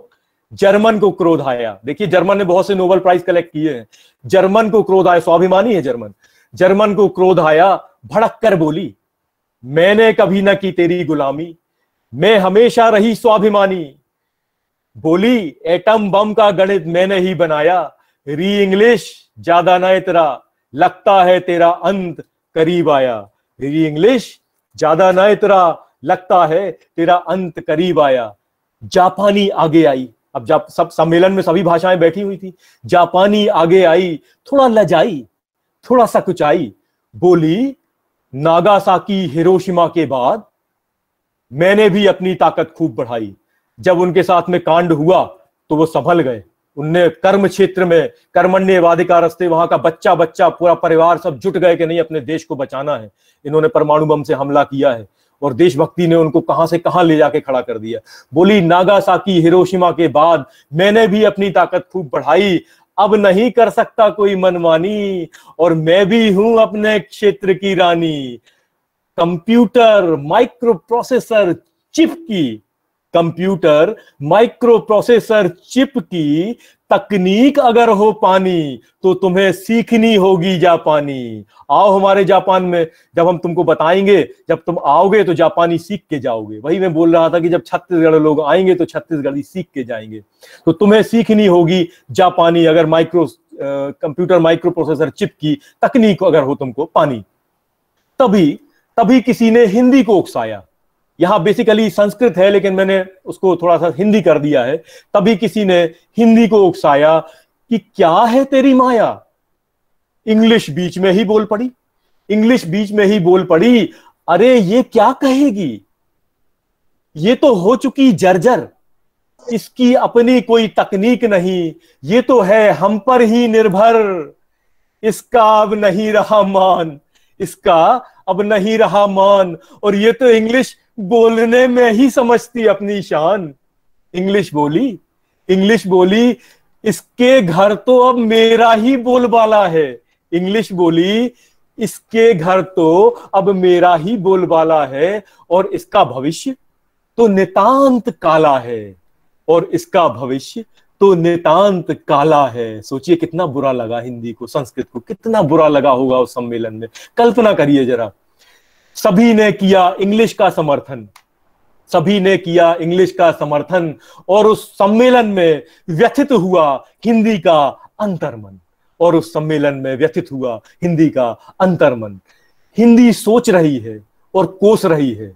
जर्मन को क्रोध आया देखिए जर्मन ने बहुत से नोबेल प्राइज कलेक्ट किए हैं जर्मन को क्रोध आया स्वाभिमानी है जर्मन जर्मन को क्रोध आया भड़क कर बोली मैंने कभी ना की तेरी गुलामी मैं हमेशा रही स्वाभिमानी बोली एटम बम का गणित मैंने ही बनाया री इंग्लिश ज्यादा ना इतरा लगता है तेरा अंत करीब आया री इंग्लिश ज्यादा ना इतरा लगता है तेरा अंत करीब आया जापानी आगे आई अब जाप सब सम्मेलन में सभी भाषाएं बैठी हुई थी जापानी आगे आई थोड़ा लजाई थोड़ा सा कुछ आई बोली नागासाकी हिरोशिमा के बाद मैंने भी अपनी ताकत खूब बढ़ाई जब उनके साथ में कांड हुआ तो वो संभल गए उनने कर्म क्षेत्र में कर्मण्य का रस्ते वहां का बच्चा बच्चा पूरा परिवार सब जुट गए कि नहीं अपने देश को बचाना है इन्होंने परमाणु बम से हमला किया है और देशभक्ति ने उनको कहां से कहां ले जाके खड़ा कर दिया बोली नागासाकी हिरोशिमा के बाद मैंने भी अपनी ताकत खूब बढ़ाई अब नहीं कर सकता कोई मनमानी और मैं भी हूं अपने क्षेत्र की रानी कंप्यूटर माइक्रो प्रोसेसर चिप की कंप्यूटर माइक्रो प्रोसेसर चिप की तकनीक अगर हो पानी तो तुम्हें सीखनी होगी जापानी आओ हमारे जापान में जब हम तुमको बताएंगे जब तुम आओगे तो जापानी सीख के जाओगे वही मैं बोल रहा था कि जब छत्तीसगढ़ लोग आएंगे तो छत्तीसगढ़ी सीख के जाएंगे तो तुम्हें सीखनी होगी जापानी अगर microcomputer microprocessor chip की तकनीक अगर हो तुमको पानी तभी तभी किसी ने हिंदी को उकसाया यहां बेसिकली संस्कृत है लेकिन मैंने उसको थोड़ा सा हिंदी कर दिया है तभी किसी ने हिंदी को उकसाया कि क्या है तेरी माया इंग्लिश बीच में ही बोल पड़ी इंग्लिश बीच में ही बोल पड़ी अरे ये क्या कहेगी ये तो हो चुकी जर्जर इसकी अपनी कोई तकनीक नहीं ये तो है हम पर ही निर्भर इसका अब नहीं रहा मान इसका अब नहीं रहा मान और ये तो इंग्लिश बोलने में ही समझती अपनी शान इंग्लिश बोली इंग्लिश बोली इसके घर तो अब मेरा ही बोलबाला है इंग्लिश बोली इसके घर तो अब मेरा ही बोलबाला है और इसका भविष्य तो नितांत काला है और इसका भविष्य तो नितांत काला है सोचिए कितना बुरा लगा हिंदी को संस्कृत को कितना बुरा लगा होगा उस सम्मेलन में कल्पना करिए जरा सभी ने किया इंग्लिश का समर्थन सभी ने किया इंग्लिश का समर्थन और उस सम्मेलन में व्यथित हुआ हिंदी का अंतर्मन और उस सम्मेलन में व्यथित हुआ हिंदी का अंतर्मन हिंदी सोच रही है और कोस रही है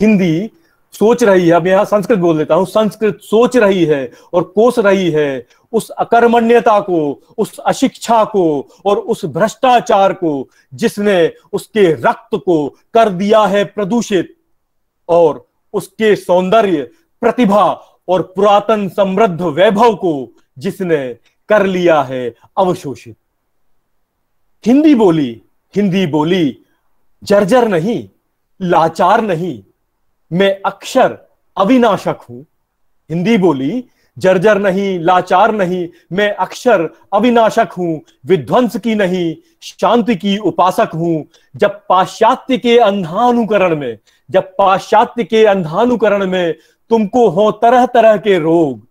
हिंदी सोच रही है अब यहां संस्कृत बोल देता हूं संस्कृत सोच रही है और कोस रही है उस अकर्मण्यता को उस अशिक्षा को और उस भ्रष्टाचार को जिसने उसके रक्त को कर दिया है प्रदूषित और उसके सौंदर्य प्रतिभा और पुरातन समृद्ध वैभव को जिसने कर लिया है अवशोषित हिंदी बोली हिंदी बोली जर्जर नहीं लाचार नहीं मैं अक्षर अविनाशक हूं हिंदी बोली जर्जर नहीं लाचार नहीं मैं अक्षर अविनाशक हूं विध्वंस की नहीं शांति की उपासक हूं जब पाश्चात्य के अंधानुकरण में जब पाश्चात्य के अंधानुकरण में तुमको हो तरह तरह के रोग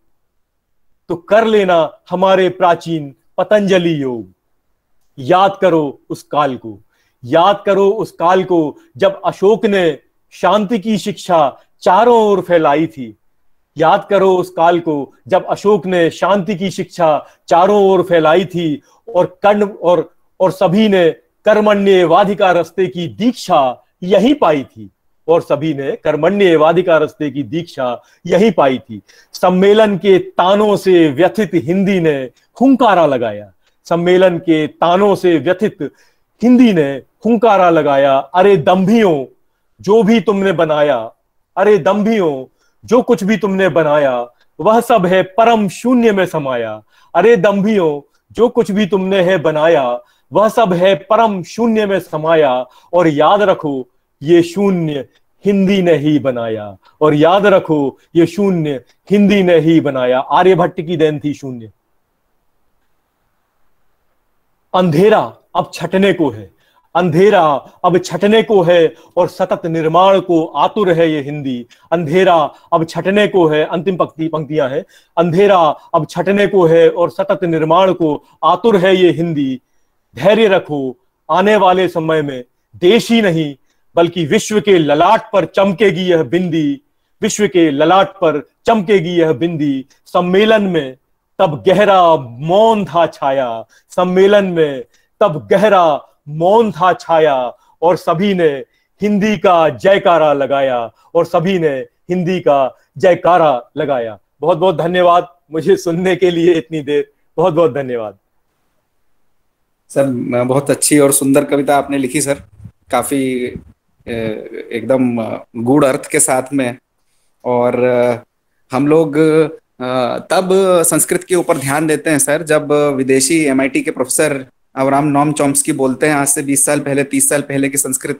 तो कर लेना हमारे प्राचीन पतंजलि योग याद करो उस काल को याद करो उस काल को जब अशोक ने शांति की शिक्षा चारों ओर फैलाई थी याद करो उस काल को जब अशोक ने शांति की शिक्षा चारों ओर फैलाई थी और कर्ण और और सभी ने कर्मण्य वाधिका रस्ते की दीक्षा यही पाई थी और सभी ने कर्मण्य वाधिका रस्ते की दीक्षा यही पाई थी सम्मेलन के तानों से व्यथित हिंदी ने हुंकारा लगाया सम्मेलन के तानों से व्यथित हिंदी ने हुंकारा लगाया अरे दम्भियों जो भी तुमने बनाया अरे दम्भियों जो कुछ भी तुमने बनाया वह सब है परम शून्य में समाया अरे दम्भियों जो कुछ भी तुमने है बनाया वह सब है परम शून्य में समाया और याद रखो ये शून्य हिंदी ने ही बनाया और याद रखो ये शून्य हिंदी ने ही बनाया आर्यभट्ट की देन थी शून्य अंधेरा अब छटने को है अंधेरा अब छटने को है और सतत निर्माण को आतुर है ये हिंदी अंधेरा अब छटने को है अंतिम पंक्ति पंक्तियां हैं अंधेरा अब छटने को है और सतत निर्माण को आतुर है ये हिंदी धैर्य रखो आने वाले समय में देश ही नहीं बल्कि विश्व के ललाट पर चमकेगी यह बिंदी विश्व के ललाट पर चमकेगी यह बिंदी सम्मेलन में तब गहरा मौन था छाया सम्मेलन में तब गहरा मौन था छाया और सभी ने हिंदी का जयकारा लगाया और सभी ने हिंदी का जयकारा लगाया बहुत बहुत धन्यवाद मुझे सुनने के लिए इतनी देर बहुत बहुत धन्यवाद सर बहुत अच्छी और सुंदर कविता आपने लिखी सर काफी एकदम गुड़ अर्थ के साथ में और हम लोग तब संस्कृत के ऊपर ध्यान देते हैं सर जब विदेशी एमआईटी के प्रोफेसर अब राम नॉम चॉम्स्की बोलते हैं आज से 20 साल पहले 30 साल पहले की संस्कृत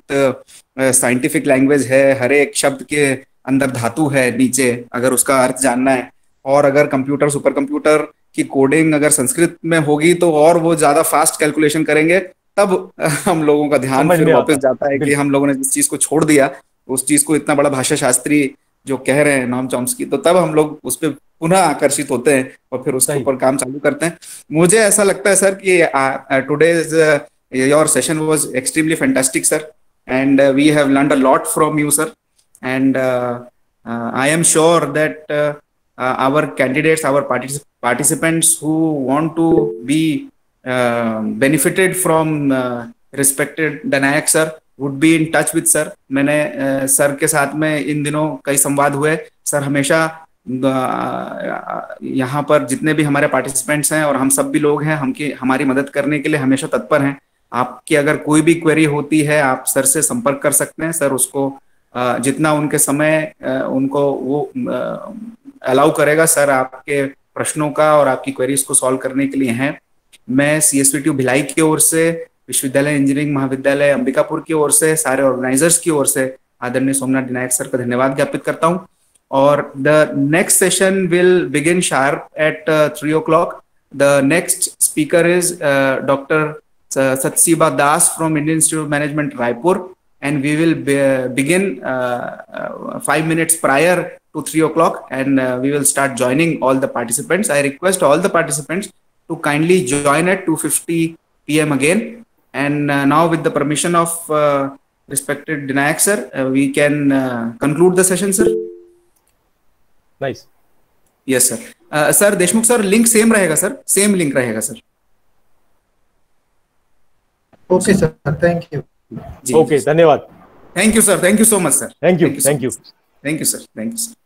साइंटिफिक लैंग्वेज है हर एक शब्द के अंदर धातु है नीचे अगर उसका अर्थ जानना है और अगर कंप्यूटर सुपर कंप्यूटर की कोडिंग अगर संस्कृत में होगी तो और वो ज्यादा फास्ट कैलकुलेशन करेंगे तब हम लोगों का ध्यान वापस जाता है कि हम लोगों ने जिस चीज को छोड़ दिया उस चीज को इतना बड़ा भाषा शास्त्री जो कह रहे हैं नॉम की तो तब हम लोग उस पर पुनः आकर्षित होते हैं और फिर उसके ऊपर काम चालू करते हैं मुझे ऐसा लगता है सर कि today's your session was extremely fantastic sir and we have learn a lot from you sir and I am sure that our candidates our participants who want to be benefited from respected uh, sir would be in touch with sir मैंने सर के साथ में इन दिनों कई संवाद हुए सर हमेशा यहाँ पर जितने भी हमारे पार्टिसिपेंट्स हैं और हम सब भी लोग हैं हम की हमारी मदद करने के लिए हमेशा तत्पर हैं आपकी अगर कोई भी क्वेरी होती है आप सर से संपर्क कर सकते हैं सर उसको जितना उनके समय उनको वो अलाउ करेगा सर आपके प्रश्नों का और आपकी क्वेरीज को सॉल्व करने के लिए हैं मैं सी एस भिलाई की ओर से विश्वविद्यालय इंजीनियरिंग महाविद्यालय अंबिकापुर की ओर से सारे ऑर्गेनाइजर्स की ओर से आदरणीय सोमनाथ विनायक सर का धन्यवाद ज्ञापित करता हूँ और the next session will begin sharp at three o'clock the next speaker is doctor Satsiba Das from Indian Institute Management Raipur and we will begin five minutes prior to three o'clock and we will start joining all the participants I request all the participants to kindly join at two fifty p m again And uh, now, with the permission of uh, respected Dinayak sir, uh, we can conclude the session, sir. Nice. Yes, sir. sir Deshmukh sir, link same rahega sir. Same link rahega sir. Okay, sir. Thank you. Jeez. Okay, धन्यवाद. Thank you, sir. Thank you so much, sir. Thank you. Thank you. Thank you, sir. Thank you, sir.